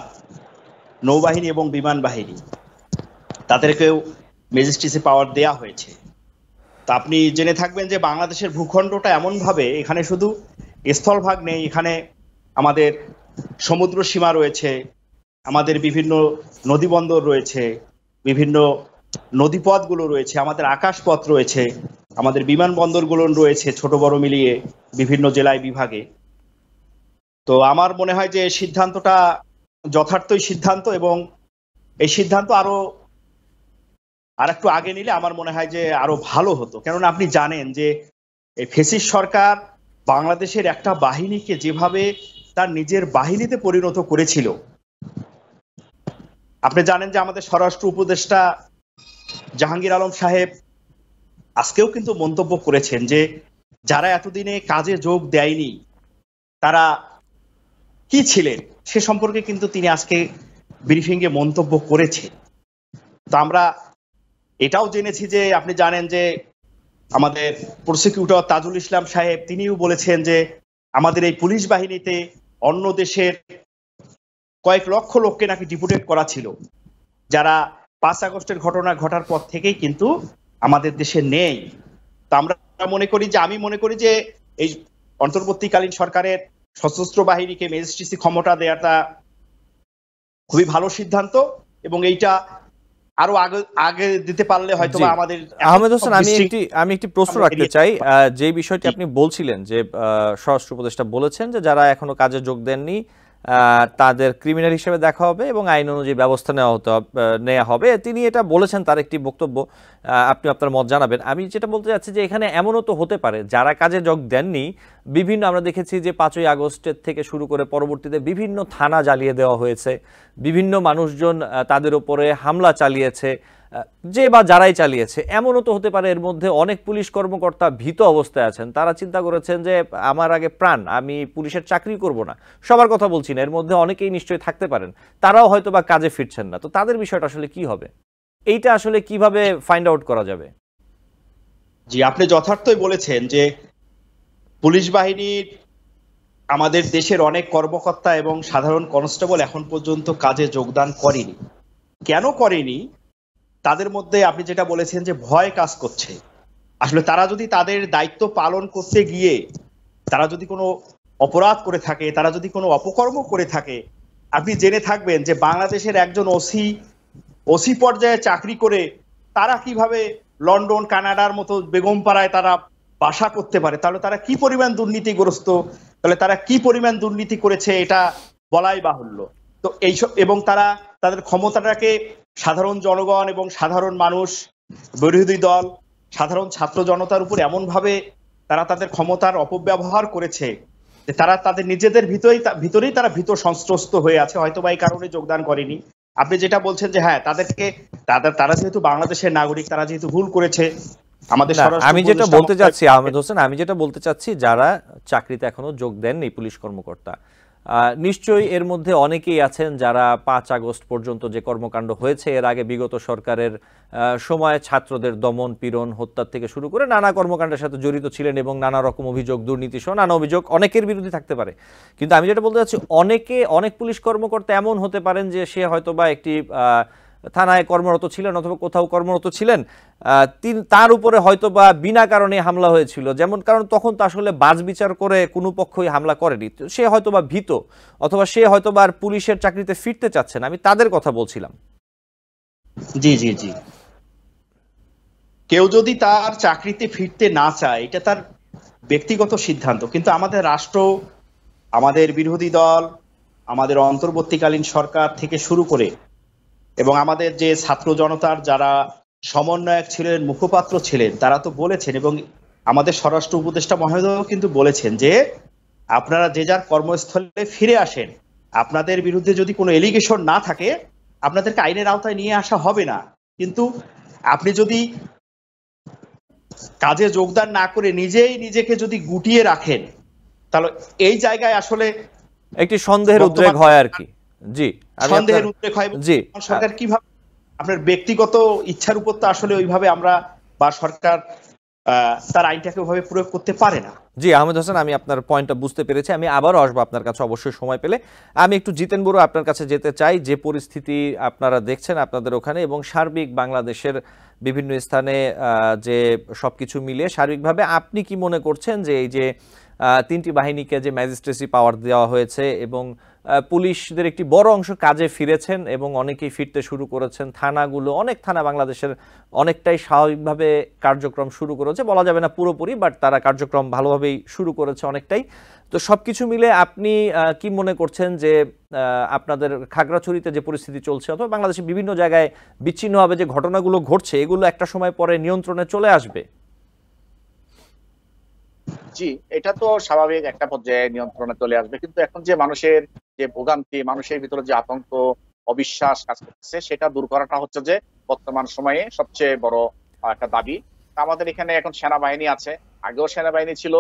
নৌবাহিনী এবং বিমান বাহিনী তাদেরকেও ম্যাজিস্ট্রেসি পাওয়ার দেয়া হয়েছে তা আপনি জেনে থাকবেন যে বাংলাদেশের ভূখণ্ডটা এমনভাবে এখানে শুধু স্থলভাগ নেই এখানে আমাদের সমুদ্র সীমা রয়েছে আমাদের বিভিন্ন নদী বন্দর রয়েছে বিভিন্ন নদীপথগুলো রয়েছে আমাদের আকাশপথ রয়েছে আমাদের বিমানবন্দরগুলো রয়েছে ছোট বড় মিলিয়ে বিভিন্ন জেলায় বিভাগে তো আমার মনে হয় যে সিদ্ধান্তটা যথার্থই সিদ্ধান্ত এবং এই সিদ্ধান্ত আরো আর একটু আগে নিলে আমার মনে হয় যে আরো ভালো হতো কেননা আপনি জানেন যে এই ফেসিস সরকার বাংলাদেশের একটা বাহিনীকে যেভাবে তার নিজের বাহিনীতে পরিণত করেছিল আপনি জানেন যে আমাদের স্বরাষ্ট্র উপদেষ্টা জাহাঙ্গীর আলম সাহেব আজকেও কিন্তু মন্তব্য করেছেন যে যারা এতদিনে কাজে যোগ দেয়নি তারা কি ছিলেন সে সম্পর্কে কিন্তু তিনি আজকে ব্রিফিংয়ে মন্তব্য করেছে তো আমরা এটাও জেনেছি যে আপনি জানেন যে আমাদের প্রসিকিউটর তাজুল ইসলাম সাহেব তিনিও বলেছেন যে আমাদের এই পুলিশ বাহিনীতে অন্য দেশের কয়েক লক্ষ লোককে নাকি ডিপুটেট করা ছিল যারা পাঁচ আগস্টের ঘটনা ঘটার পর থেকেই কিন্তু আমাদের দেশে নেই তা আমরা মনে করি যে আমি মনে করি যে এই অন্তর্বর্তীকালীন সরকারের সশস্ত্র বাহিনীকে ম্যাজিস্ট্রেসি ক্ষমতা দেওয়াটা খুবই ভালো সিদ্ধান্ত এবং এইটা আরো আগে আগে দিতে পারলে হয়তো আমাদের আহমেদ হোসেন আমি একটি আমি একটি প্রশ্ন রাখতে চাই যে বিষয়টি আপনি বলছিলেন যে স্বরাষ্ট্র উপদেষ্টা বলেছেন যে যারা এখনো কাজে যোগ দেননি তাদের ক্রিমিনাল হিসেবে দেখা হবে এবং আইন অনুযায়ী ব্যবস্থা নেওয়া হতে নেওয়া হবে তিনি এটা বলেছেন তার একটি বক্তব্য আপনি আপনার মত জানাবেন আমি যেটা বলতে চাচ্ছি যে এখানে এমনও তো হতে পারে যারা কাজে যোগ দেননি বিভিন্ন আমরা দেখেছি যে পাঁচই আগস্টের থেকে শুরু করে পরবর্তীতে বিভিন্ন থানা জ্বালিয়ে দেওয়া হয়েছে বিভিন্ন মানুষজন তাদের উপরে হামলা চালিয়েছে যে বা যারাই চালিয়েছে এমনও তো হতে পারে এর মধ্যে অনেক পুলিশ কর্মকর্তা ভীত অবস্থায় আছেন তারা চিন্তা করেছেন যে আমার আগে প্রাণ আমি পুলিশের চাকরি করব না সবার কথা বলছি না এর মধ্যে অনেকেই নিশ্চয়ই থাকতে পারেন তারাও হয়তো বা কাজে ফিরছেন না তো তাদের বিষয়টা আসলে কি হবে এইটা আসলে কিভাবে ফাইন্ড আউট করা যাবে জি আপনি যথার্থই বলেছেন যে পুলিশ বাহিনীর আমাদের দেশের অনেক কর্মকর্তা এবং সাধারণ কনস্টেবল এখন পর্যন্ত কাজে যোগদান করেনি কেন করেনি তাদের মধ্যে আপনি যেটা বলেছেন যে ভয় কাজ করছে আসলে তারা যদি তাদের দায়িত্ব পালন করতে গিয়ে তারা যদি কোনো অপরাধ করে থাকে তারা যদি কোনো অপকর্ম করে থাকে আপনি জেনে থাকবেন যে বাংলাদেশের একজন ওসি ওসি পর্যায়ে চাকরি করে তারা কিভাবে লন্ডন কানাডার মতো বেগমপাড়ায় তারা বাসা করতে পারে তাহলে তারা কি পরিমাণ দুর্নীতিগ্রস্ত তাহলে তারা কি পরিমাণ দুর্নীতি করেছে এটা বলাই বাহুল্য তো এইসব এবং তারা তাদের ক্ষমতাটাকে সাধারণ জনগণ এবং সাধারণ মানুষ বিরোধী দল সাধারণ ছাত্র জনতার উপর এমনভাবে তারা তাদের ক্ষমতার অপব্যবহার করেছে যে তারা তাদের নিজেদের ভিতরেই ভিতরেই তারা ভীত সন্ত্রস্ত হয়ে আছে হয়তো বা এই কারণে যোগদান করেনি আপনি যেটা বলছেন যে হ্যাঁ তাদেরকে তাদের তারা যেহেতু বাংলাদেশের নাগরিক তারা যেহেতু ভুল করেছে আমাদের আমি যেটা বলতে চাচ্ছি আহমেদ হোসেন আমি যেটা বলতে চাচ্ছি যারা চাকরিতে এখনো যোগ দেননি পুলিশ কর্মকর্তা নিশ্চয়ই এর মধ্যে অনেকেই আছেন যারা পাঁচ আগস্ট পর্যন্ত যে কর্মকাণ্ড হয়েছে এর আগে বিগত সরকারের সময় ছাত্রদের দমন পীড়ন হত্যার থেকে শুরু করে নানা কর্মকাণ্ডের সাথে জড়িত ছিলেন এবং নানা রকম অভিযোগ দুর্নীতি সহ নানা অভিযোগ অনেকের বিরুদ্ধে থাকতে পারে কিন্তু আমি যেটা বলতে চাচ্ছি অনেকে অনেক পুলিশ কর্মকর্তা এমন হতে পারেন যে সে হয়তোবা একটি থানায় কর্মরত ছিলেন অথবা কোথাও কর্মরত ছিলেন তার উপরে হয়তো বা বিনা কারণে হামলা হয়েছিল যেমন কারণ তখন তো আসলে বাজ বিচার করে কোনো পক্ষই হামলা করেনি সে হয়তো বা ভীত অথবা সে হয়তো বা পুলিশের চাকরিতে ফিরতে চাচ্ছেন আমি তাদের কথা বলছিলাম জি জি জি কেউ যদি তার চাকরিতে ফিরতে না চায় এটা তার ব্যক্তিগত সিদ্ধান্ত কিন্তু আমাদের রাষ্ট্র আমাদের বিরোধী দল আমাদের অন্তর্বর্তীকালীন সরকার থেকে শুরু করে এবং আমাদের যে ছাত্র জনতার যারা সমন্বয়ক ছিলেন মুখপাত্র ছিলেন তারা তো বলেছেন এবং আমাদের স্বরাষ্ট্র উপদেষ্টা মহোদয় কিন্তু বলেছেন যে আপনারা যে যার কর্মস্থলে ফিরে আসেন আপনাদের বিরুদ্ধে যদি কোনো এলিগেশন না থাকে আপনাদেরকে আইনের আওতায় নিয়ে আসা হবে না কিন্তু আপনি যদি কাজে যোগদান না করে নিজেই নিজেকে যদি গুটিয়ে রাখেন তাহলে এই জায়গায় আসলে একটি সন্দেহের উদ্রেক হয় আর কি জি সন্দেহের উদ্রেক হয় জি সরকার কিভাবে আপনার ব্যক্তিগত ইচ্ছার উপর তো আসলে ওইভাবে আমরা বা সরকার তার আইনটাকে প্রয়োগ করতে পারে না জি আহমেদ হোসেন আমি আপনার পয়েন্টটা বুঝতে পেরেছি আমি আবারও আসবো আপনার কাছে অবশ্যই সময় পেলে আমি একটু জিতেন বড়ু আপনার কাছে যেতে চাই যে পরিস্থিতি আপনারা দেখছেন আপনাদের ওখানে এবং সার্বিক বাংলাদেশের বিভিন্ন স্থানে যে সব কিছু মিলে সার্বিকভাবে আপনি কি মনে করছেন যে এই যে তিনটি বাহিনীকে যে ম্যাজিস্ট্রেসি পাওয়ার দেওয়া হয়েছে এবং পুলিশদের একটি বড় অংশ কাজে ফিরেছেন এবং অনেকেই ফিরতে শুরু করেছেন থানাগুলো অনেক থানা বাংলাদেশের অনেকটাই স্বাভাবিকভাবে কার্যক্রম শুরু করেছে বলা যাবে না পুরোপুরি বাট তারা কার্যক্রম ভালোভাবেই শুরু করেছে অনেকটাই তো সব কিছু মিলে আপনি কি মনে করছেন যে আপনাদের খাগড়াছড়িতে যে পরিস্থিতি চলছে অথবা বাংলাদেশের বিভিন্ন জায়গায় বিচ্ছিন্নভাবে যে ঘটনাগুলো ঘটছে এগুলো একটা সময় পরে নিয়ন্ত্রণে চলে আসবে জি এটা তো স্বাভাবিক একটা পর্যায়ে নিয়ন্ত্রণে চলে আসবে কিন্তু এখন যে মানুষের যে ভোগান্তি মানুষের ভিতরে যে আতঙ্ক অবিশ্বাস কাজ করতেছে সেটা দূর করাটা হচ্ছে যে বর্তমান সময়ে সবচেয়ে বড় একটা দাবি আমাদের এখানে এখন সেনাবাহিনী আছে আগেও সেনাবাহিনী ছিল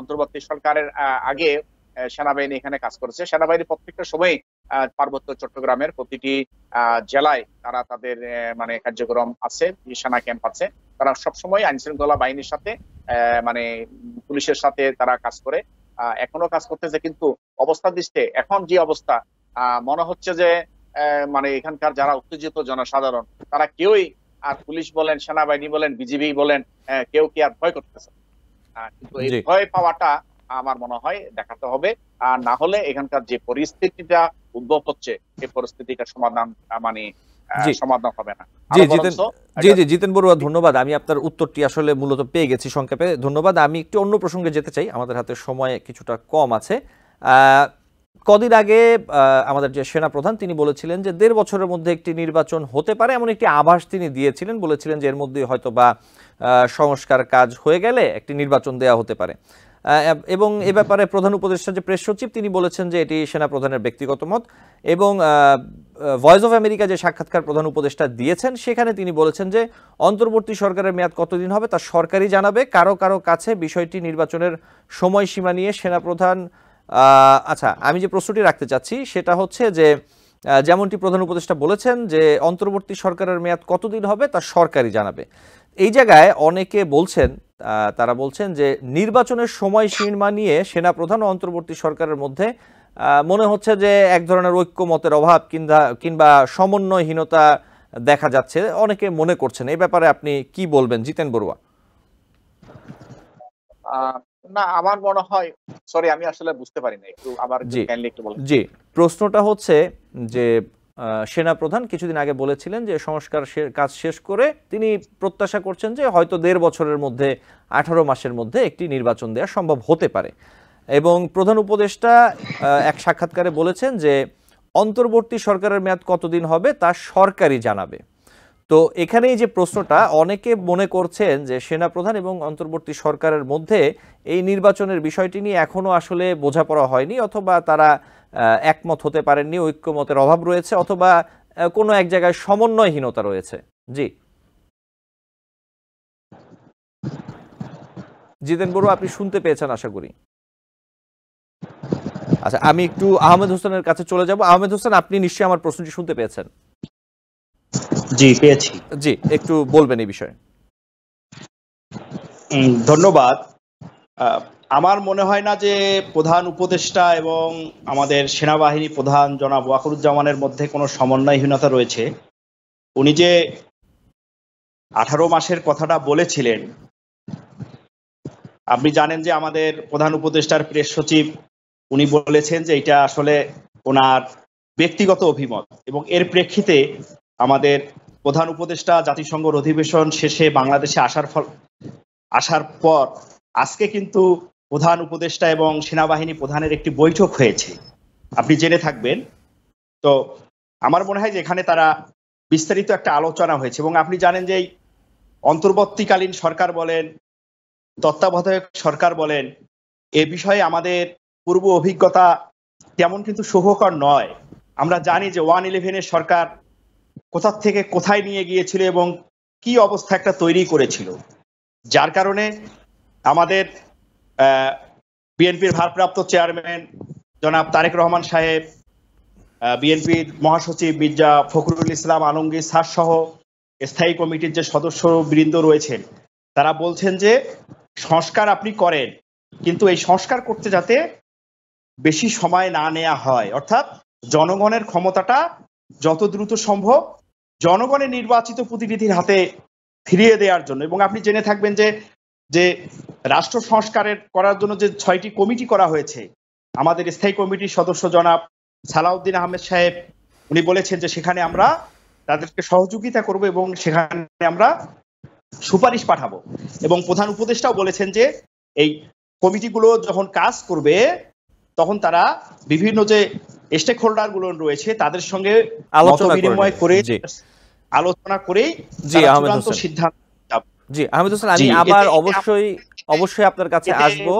অন্তর্বর্তী সরকারের আগে সেনাবাহিনী এখানে কাজ করেছে সেনাবাহিনী প্রত্যেকটা সময় পার্বত্য চট্টগ্রামের প্রতিটি জেলায় তারা তাদের মানে কার্যক্রম আছে সেনা ক্যাম্প আছে তারা সবসময় আইন শৃঙ্খলা বাহিনীর সাথে মানে পুলিশের সাথে তারা কাজ করে এখনো কাজ করতেছে কিন্তু অবস্থা দৃষ্টি এখন যে অবস্থা মনে হচ্ছে যে মানে এখানকার যারা উত্তেজিত জনসাধারণ তারা কেউই আর পুলিশ বলেন সেনাবাহিনী বলেন বিজিবি বলেন কেউ কি আর ভয় করতেছে কিন্তু এই ভয় পাওয়াটা আমার মনে হয় দেখাতে হবে আর না হলে এখানকার যে পরিস্থিতিটা উদ্ভব হচ্ছে এই পরিস্থিতিটা সমাধান মানে সমাধান হবে না জি জিতেন জি জি জিতেন বড়ুয়া ধন্যবাদ আমি আপনার উত্তরটি আসলে মূলত পেয়ে গেছি সংক্ষেপে ধন্যবাদ আমি একটু অন্য প্রসঙ্গে যেতে চাই আমাদের হাতে সময় কিছুটা কম আছে কদিন আগে আমাদের যে সেনা প্রধান তিনি বলেছিলেন যে দেড় বছরের মধ্যে একটি নির্বাচন হতে পারে এমন একটি আভাস তিনি দিয়েছিলেন বলেছিলেন যে এর মধ্যে হয়তো বা সংস্কার কাজ হয়ে গেলে একটি নির্বাচন দেয়া হতে পারে এবং এ ব্যাপারে প্রধান উপদেষ্টা যে প্রেস সচিব তিনি বলেছেন যে এটি সেনাপ্রধানের ব্যক্তিগত মত এবং ভয়েস অফ আমেরিকা যে সাক্ষাৎকার প্রধান উপদেষ্টা দিয়েছেন সেখানে তিনি বলেছেন যে অন্তর্বর্তী সরকারের মেয়াদ কতদিন হবে তা সরকারই জানাবে কারো কারো কাছে বিষয়টি নির্বাচনের সময়সীমা নিয়ে সেনাপ্রধান আচ্ছা আমি যে প্রশ্নটি রাখতে চাচ্ছি সেটা হচ্ছে যে যেমনটি প্রধান উপদেষ্টা বলেছেন যে অন্তর্বর্তী সরকারের মেয়াদ কতদিন হবে তা সরকারই জানাবে এই জায়গায় অনেকে বলছেন তারা বলছেন যে নির্বাচনের সীমা নিয়ে সেনাপ্রধান ও অন্তর্বর্তী সরকারের মধ্যে মনে হচ্ছে যে এক ধরনের ঐক্যমতের অভাব কিংবা কিংবা সমন্বয়হীনতা দেখা যাচ্ছে অনেকে মনে করছেন এই ব্যাপারে আপনি কি বলবেন জিতেন বড়ুয়া না আমার মনে হয় সরি আমি আসলে বুঝতে পারি না একটু আমার জি প্রশ্নটা হচ্ছে যে সেনাপ্রধান কিছুদিন আগে বলেছিলেন যে সংস্কার কাজ শেষ করে তিনি প্রত্যাশা করছেন যে হয়তো দেড় বছরের মধ্যে আঠারো মাসের মধ্যে একটি নির্বাচন দেওয়া সম্ভব হতে পারে এবং প্রধান উপদেষ্টা এক সাক্ষাৎকারে বলেছেন যে অন্তর্বর্তী সরকারের মেয়াদ কতদিন হবে তা সরকারই জানাবে তো এখানেই যে প্রশ্নটা অনেকে মনে করছেন যে সেনাপ্রধান এবং অন্তর্বর্তী সরকারের মধ্যে এই নির্বাচনের বিষয়টি নিয়ে এখনও আসলে বোঝাপড়া হয়নি অথবা তারা একমত হতে পারেননি ঐক্যমতের অভাব রয়েছে অথবা কোনো এক জায়গায় সমন্বয়হীনতা রয়েছে জি জিতেন বড়ু আপনি শুনতে পেয়েছেন আশা করি আচ্ছা আমি একটু আহমেদ হোসেনের কাছে চলে যাব আহমেদ হোসেন আপনি নিশ্চয়ই আমার প্রশ্নটি শুনতে পেয়েছেন জি পেয়েছি জি একটু বলবেন এই বিষয়ে ধন্যবাদ আমার মনে হয় না যে প্রধান উপদেষ্টা এবং আমাদের সেনাবাহিনী প্রধান জনাব ওয়াকরুজ্জামানের মধ্যে কোনো সমন্বয়হীনতা রয়েছে উনি যে আঠারো মাসের কথাটা বলেছিলেন আপনি জানেন যে আমাদের প্রধান উপদেষ্টার প্রেস সচিব উনি বলেছেন যে এটা আসলে ওনার ব্যক্তিগত অভিমত এবং এর প্রেক্ষিতে আমাদের প্রধান উপদেষ্টা জাতিসংঘর অধিবেশন শেষে বাংলাদেশে আসার ফল আসার পর আজকে কিন্তু প্রধান উপদেষ্টা এবং সেনাবাহিনী প্রধানের একটি বৈঠক হয়েছে আপনি জেনে থাকবেন তো আমার মনে হয় যে এখানে তারা বিস্তারিত একটা আলোচনা হয়েছে এবং আপনি জানেন যে অন্তর্বর্তীকালীন সরকার বলেন তত্ত্বাবধায়ক সরকার বলেন এ বিষয়ে আমাদের পূর্ব অভিজ্ঞতা তেমন কিন্তু সুখকর নয় আমরা জানি যে ওয়ান ইলেভেনের সরকার কোথার থেকে কোথায় নিয়ে গিয়েছিল এবং কি অবস্থা একটা তৈরি করেছিল যার কারণে আমাদের বিএনপির ভারপ্রাপ্ত চেয়ারম্যান জনাব তারেক রহমান সাহেব বিএনপির মহাসচিব মির্জা ফখরুল ইসলাম আলমগীর সার সহ স্থায়ী কমিটির যে সদস্য বৃন্দ রয়েছেন তারা বলছেন যে সংস্কার আপনি করেন কিন্তু এই সংস্কার করতে যাতে বেশি সময় না নেওয়া হয় অর্থাৎ জনগণের ক্ষমতাটা যত দ্রুত সম্ভব জনগণের নির্বাচিত প্রতিনিধির হাতে ফিরিয়ে দেওয়ার জন্য এবং আপনি জেনে থাকবেন যে যে রাষ্ট্র সংস্কারের করার জন্য যে ছয়টি কমিটি করা হয়েছে আমাদের স্থায়ী কমিটির সদস্য জনাব সালাউদ্দিন আহমেদ সাহেব উনি বলেছেন যে সেখানে আমরা তাদেরকে সহযোগিতা করব এবং সেখানে আমরা সুপারিশ পাঠাবো এবং প্রধান উপদেষ্টাও বলেছেন যে এই কমিটিগুলো যখন কাজ করবে তখন তারা বিভিন্ন যে স্টেক হোল্ডার গুলো রয়েছে তাদের সঙ্গে আলোচনা বিনিময় করে আলোচনা করে জি আহমেদ হোসেন সিদ্ধান্ত জি আহমেদ হোসেন আমি আবার অবশ্যই অবশ্যই আপনার কাছে আসবো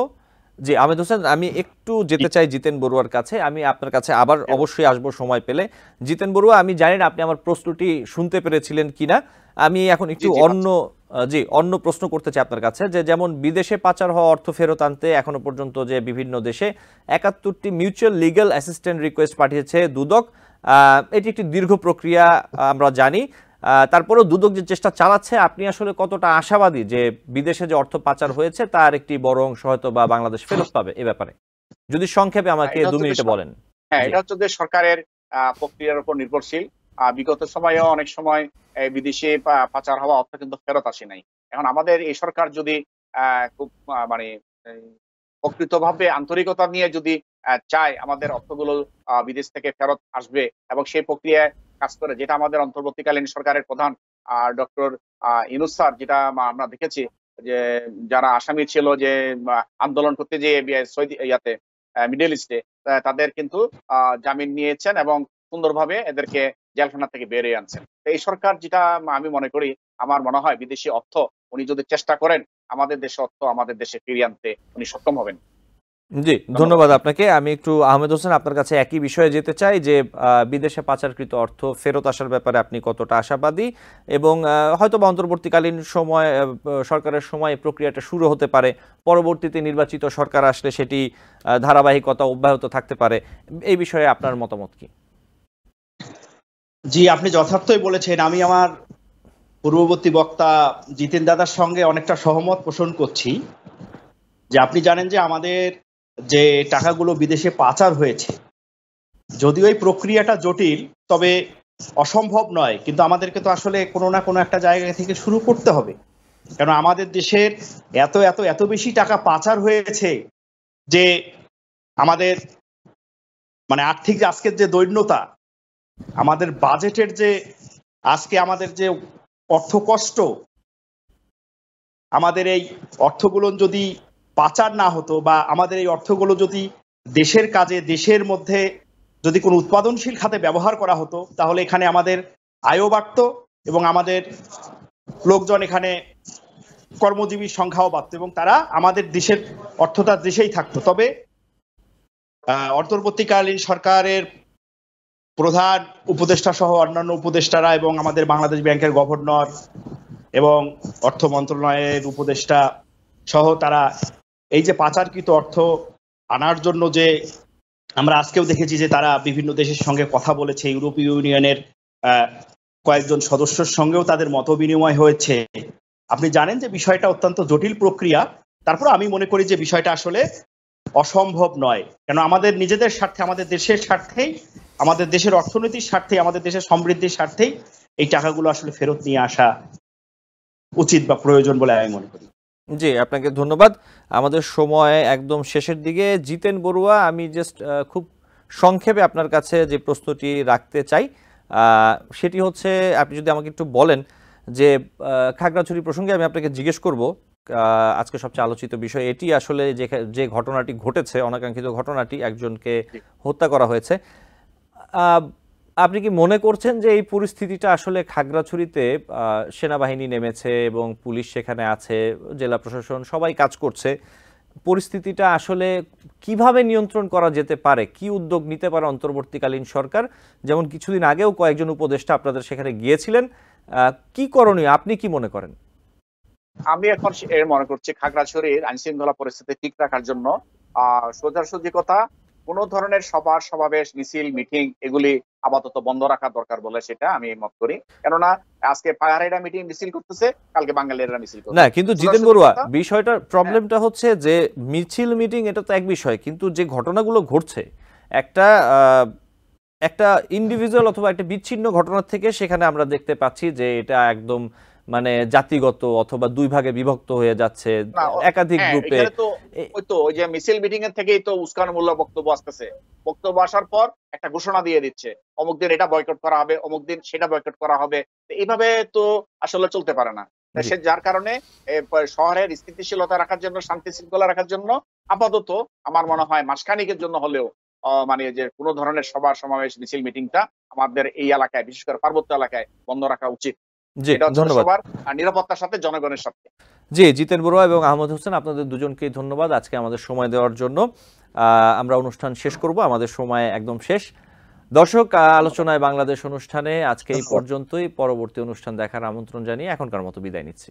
জি আহমেদ হোসেন আমি একটু যেতে চাই জিতেন বড়ুয়ার কাছে আমি আপনার কাছে আবার হ্যাঁ। অবশ্যই আসব সময় পেলে জিতেন বড়ুয়া আমি জানি না আপনি আমার প্রশ্নটি শুনতে পেরেছিলেন কিনা আমি এখন একটু অন্য জি অন্য প্রশ্ন করতে চাই আপনার কাছে যে যেমন বিদেশে পাচার হওয়া অর্থ ফেরত আনতে এখনো পর্যন্ত যে বিভিন্ন দেশে একাত্তরটি মিউচুয়াল লিগ্যাল অ্যাসিস্ট্যান্ট রিকোয়েস্ট পাঠিয়েছে দুদক এটি একটি দীর্ঘ প্রক্রিয়া আমরা জানি তারপরেও দুদক যে চেষ্টা চালাচ্ছে আপনি আসলে কতটা আশাবাদী যে বিদেশে যে অর্থ পাচার হয়েছে তার একটি বড় অংশ হয়তো বা বাংলাদেশ ফেরত পাবে এ ব্যাপারে যদি সংক্ষেপে আমাকে দু মিনিটে বলেন হ্যাঁ এটা হচ্ছে সরকারের প্রক্রিয়ার উপর নির্ভরশীল বিগত সময়ে অনেক সময় বিদেশে পাচার হওয়া অর্থ কিন্তু ফেরত আসে নাই এখন আমাদের এই সরকার যদি খুব মানে প্রকৃতভাবে আন্তরিকতা নিয়ে যদি চায় আমাদের অর্থগুলো বিদেশ থেকে ফেরত আসবে এবং সেই প্রক্রিয়ায় কাজ করে যেটা আমাদের অন্তর্বর্তীকালীন সরকারের প্রধান ডক্টর ইনুস স্যার যেটা আমরা দেখেছি যে যারা আসামি ছিল যে আন্দোলন করতে যে সৌদি ইয়াতে মিডল ইস্টে তাদের কিন্তু জামিন নিয়েছেন এবং সুন্দরভাবে এদেরকে জেলখানা থেকে বেরিয়ে আনছেন এই সরকার যেটা আমি মনে করি আমার মনে হয় বিদেশি অর্থ উনি যদি চেষ্টা করেন আমাদের দেশে অর্থ আমাদের দেশে ফিরিয়ে আনতে উনি সক্ষম হবেন জি ধন্যবাদ আপনাকে আমি একটু আহমেদ হোসেন আপনার কাছে একই বিষয়ে যেতে চাই যে বিদেশে পাচারকৃত অর্থ ফেরত আসার ব্যাপারে আপনি কতটা আশাবাদী এবং হয়তো বা অন্তর্বর্তীকালীন সময় সরকারের সময় প্রক্রিয়াটা শুরু হতে পারে পরবর্তীতে নির্বাচিত সরকার আসলে সেটি ধারাবাহিকতা অব্যাহত থাকতে পারে এই বিষয়ে আপনার মতামত কি জি আপনি যথার্থই বলেছেন আমি আমার পূর্ববর্তী বক্তা জিতেন দাদার সঙ্গে অনেকটা সহমত পোষণ করছি যে আপনি জানেন যে আমাদের যে টাকাগুলো বিদেশে পাচার হয়েছে যদিও এই প্রক্রিয়াটা জটিল তবে অসম্ভব নয় কিন্তু আমাদেরকে তো আসলে কোনো না কোনো একটা জায়গা থেকে শুরু করতে হবে কেন আমাদের দেশের এত এত এত বেশি টাকা পাচার হয়েছে যে আমাদের মানে আর্থিক আজকের যে দৈন্যতা আমাদের বাজেটের যে আজকে আমাদের যে অর্থ কষ্ট আমাদের এই অর্থগুলো যদি পাচার না হতো বা আমাদের এই অর্থগুলো যদি দেশের কাজে দেশের মধ্যে যদি কোনো উৎপাদনশীল খাতে ব্যবহার করা হতো তাহলে এখানে আমাদের আয়ও বাড়ত এবং আমাদের লোকজন এখানে কর্মজীবীর সংখ্যাও বাড়তো এবং তারা আমাদের দেশের অর্থটা দেশেই থাকতো তবে অন্তর্বর্তীকালীন সরকারের প্রধান উপদেষ্টা সহ অন্যান্য উপদেষ্টারা এবং আমাদের বাংলাদেশ ব্যাংকের গভর্নর এবং অর্থ মন্ত্রণালয়ের উপদেষ্টা সহ তারা এই যে পাচারকৃত অর্থ আনার জন্য যে আমরা আজকেও দেখেছি যে তারা বিভিন্ন দেশের সঙ্গে কথা বলেছে ইউরোপীয় ইউনিয়নের কয়েকজন সদস্যর সঙ্গেও তাদের মত বিনিময় হয়েছে আপনি জানেন যে বিষয়টা অত্যন্ত জটিল প্রক্রিয়া তারপর আমি মনে করি যে বিষয়টা আসলে অসম্ভব নয় কেন আমাদের নিজেদের স্বার্থে আমাদের দেশের স্বার্থেই আমাদের দেশের অর্থনীতির স্বার্থে আমাদের দেশের সমৃদ্ধির স্বার্থেই এই টাকাগুলো আসলে ফেরত নিয়ে আসা উচিত বা প্রয়োজন বলে আমি মনে করি জি আপনাকে ধন্যবাদ আমাদের সময় একদম শেষের দিকে জিতেন বড়ুয়া আমি জাস্ট খুব সংক্ষেপে আপনার কাছে যে প্রশ্নটি রাখতে চাই সেটি হচ্ছে আপনি যদি আমাকে একটু বলেন যে খাগড়াছড়ি প্রসঙ্গে আমি আপনাকে জিজ্ঞেস করব আজকে সবচেয়ে আলোচিত বিষয় এটি আসলে যে যে ঘটনাটি ঘটেছে অনাকাঙ্ক্ষিত ঘটনাটি একজনকে হত্যা করা হয়েছে আপনি কি মনে করছেন যে এই পরিস্থিতিটা আসলে খাগড়াছড়িতে সেনাবাহিনী নেমেছে এবং পুলিশ সেখানে আছে জেলা প্রশাসন সবাই কাজ করছে পরিস্থিতিটা আসলে কিভাবে নিয়ন্ত্রণ করা যেতে পারে কি উদ্যোগ নিতে পারে অন্তর্বর্তীকালীন সরকার যেমন কিছুদিন আগেও কয়েকজন উপদেষ্টা আপনাদের সেখানে গিয়েছিলেন কি করণীয় আপনি কি মনে করেন আমি এখন মনে করছি খাগড়াছড়ির আইন শৃঙ্খলা পরিস্থিতি ঠিক রাখার জন্য সোজাসুজি কথা কোনো ধরনের সভা সমাবেশ মিছিল মিটিং এগুলি আপাতত বন্ধ রাখা দরকার বলে সেটা আমি মত করি কেননা আজকে পাহাড়েরা মিটিং মিছিল করতেছে কালকে বাঙালিরা মিছিল করতেছে না কিন্তু জিতেন বড়ুয়া বিষয়টা হ্যাঁ। প্রবলেমটা হচ্ছে যে মিছিল মিটিং এটা তো এক বিষয় কিন্তু যে ঘটনাগুলো ঘটছে একটা একটা ইন্ডিভিজুয়াল অথবা একটা বিচ্ছিন্ন ঘটনা থেকে সেখানে আমরা দেখতে পাচ্ছি যে এটা একদম মানে জাতিগত অথবা দুই ভাগে বিভক্ত হয়ে যাচ্ছে একাধিক হ্যাঁ, গ্রুপে ওই তো ওই যে মিছিল মিটিং এর থেকেই তো উস্কানমূলক বক্তব্য আসতেছে বক্তব্য আসার পর একটা ঘোষণা দিয়ে দিচ্ছে অমুক দিন এটা বয়কট করা হবে অমুক দিন সেটা বয়কট করা হবে এইভাবে তো আসলে চলতে পারে না সে যার কারণে শহরের স্থিতিশীলতা রাখার জন্য শান্তি শৃঙ্খলা রাখার জন্য আপাতত আমার মনে হয় মাসখানিকের জন্য হলেও মানে যে কোনো ধরনের সভা সমাবেশ মিছিল মিটিংটা আমাদের এই এলাকায় বিশেষ করে পার্বত্য এলাকায় বন্ধ রাখা উচিত জি ধন্যবাদ নিরাপত্তার সাথে জনগণের সাথে জি জিতেন বড়ুয়া এবং আহমদ হোসেন আপনাদের দুজনকে ধন্যবাদ আজকে আমাদের সময় দেওয়ার জন্য আমরা অনুষ্ঠান শেষ করব আমাদের সময় একদম শেষ দর্শক আলোচনায় বাংলাদেশ অনুষ্ঠানে আজকে এই পর্যন্তই পরবর্তী অনুষ্ঠান দেখার আমন্ত্রণ জানিয়ে এখনকার মতো বিদায় নিচ্ছি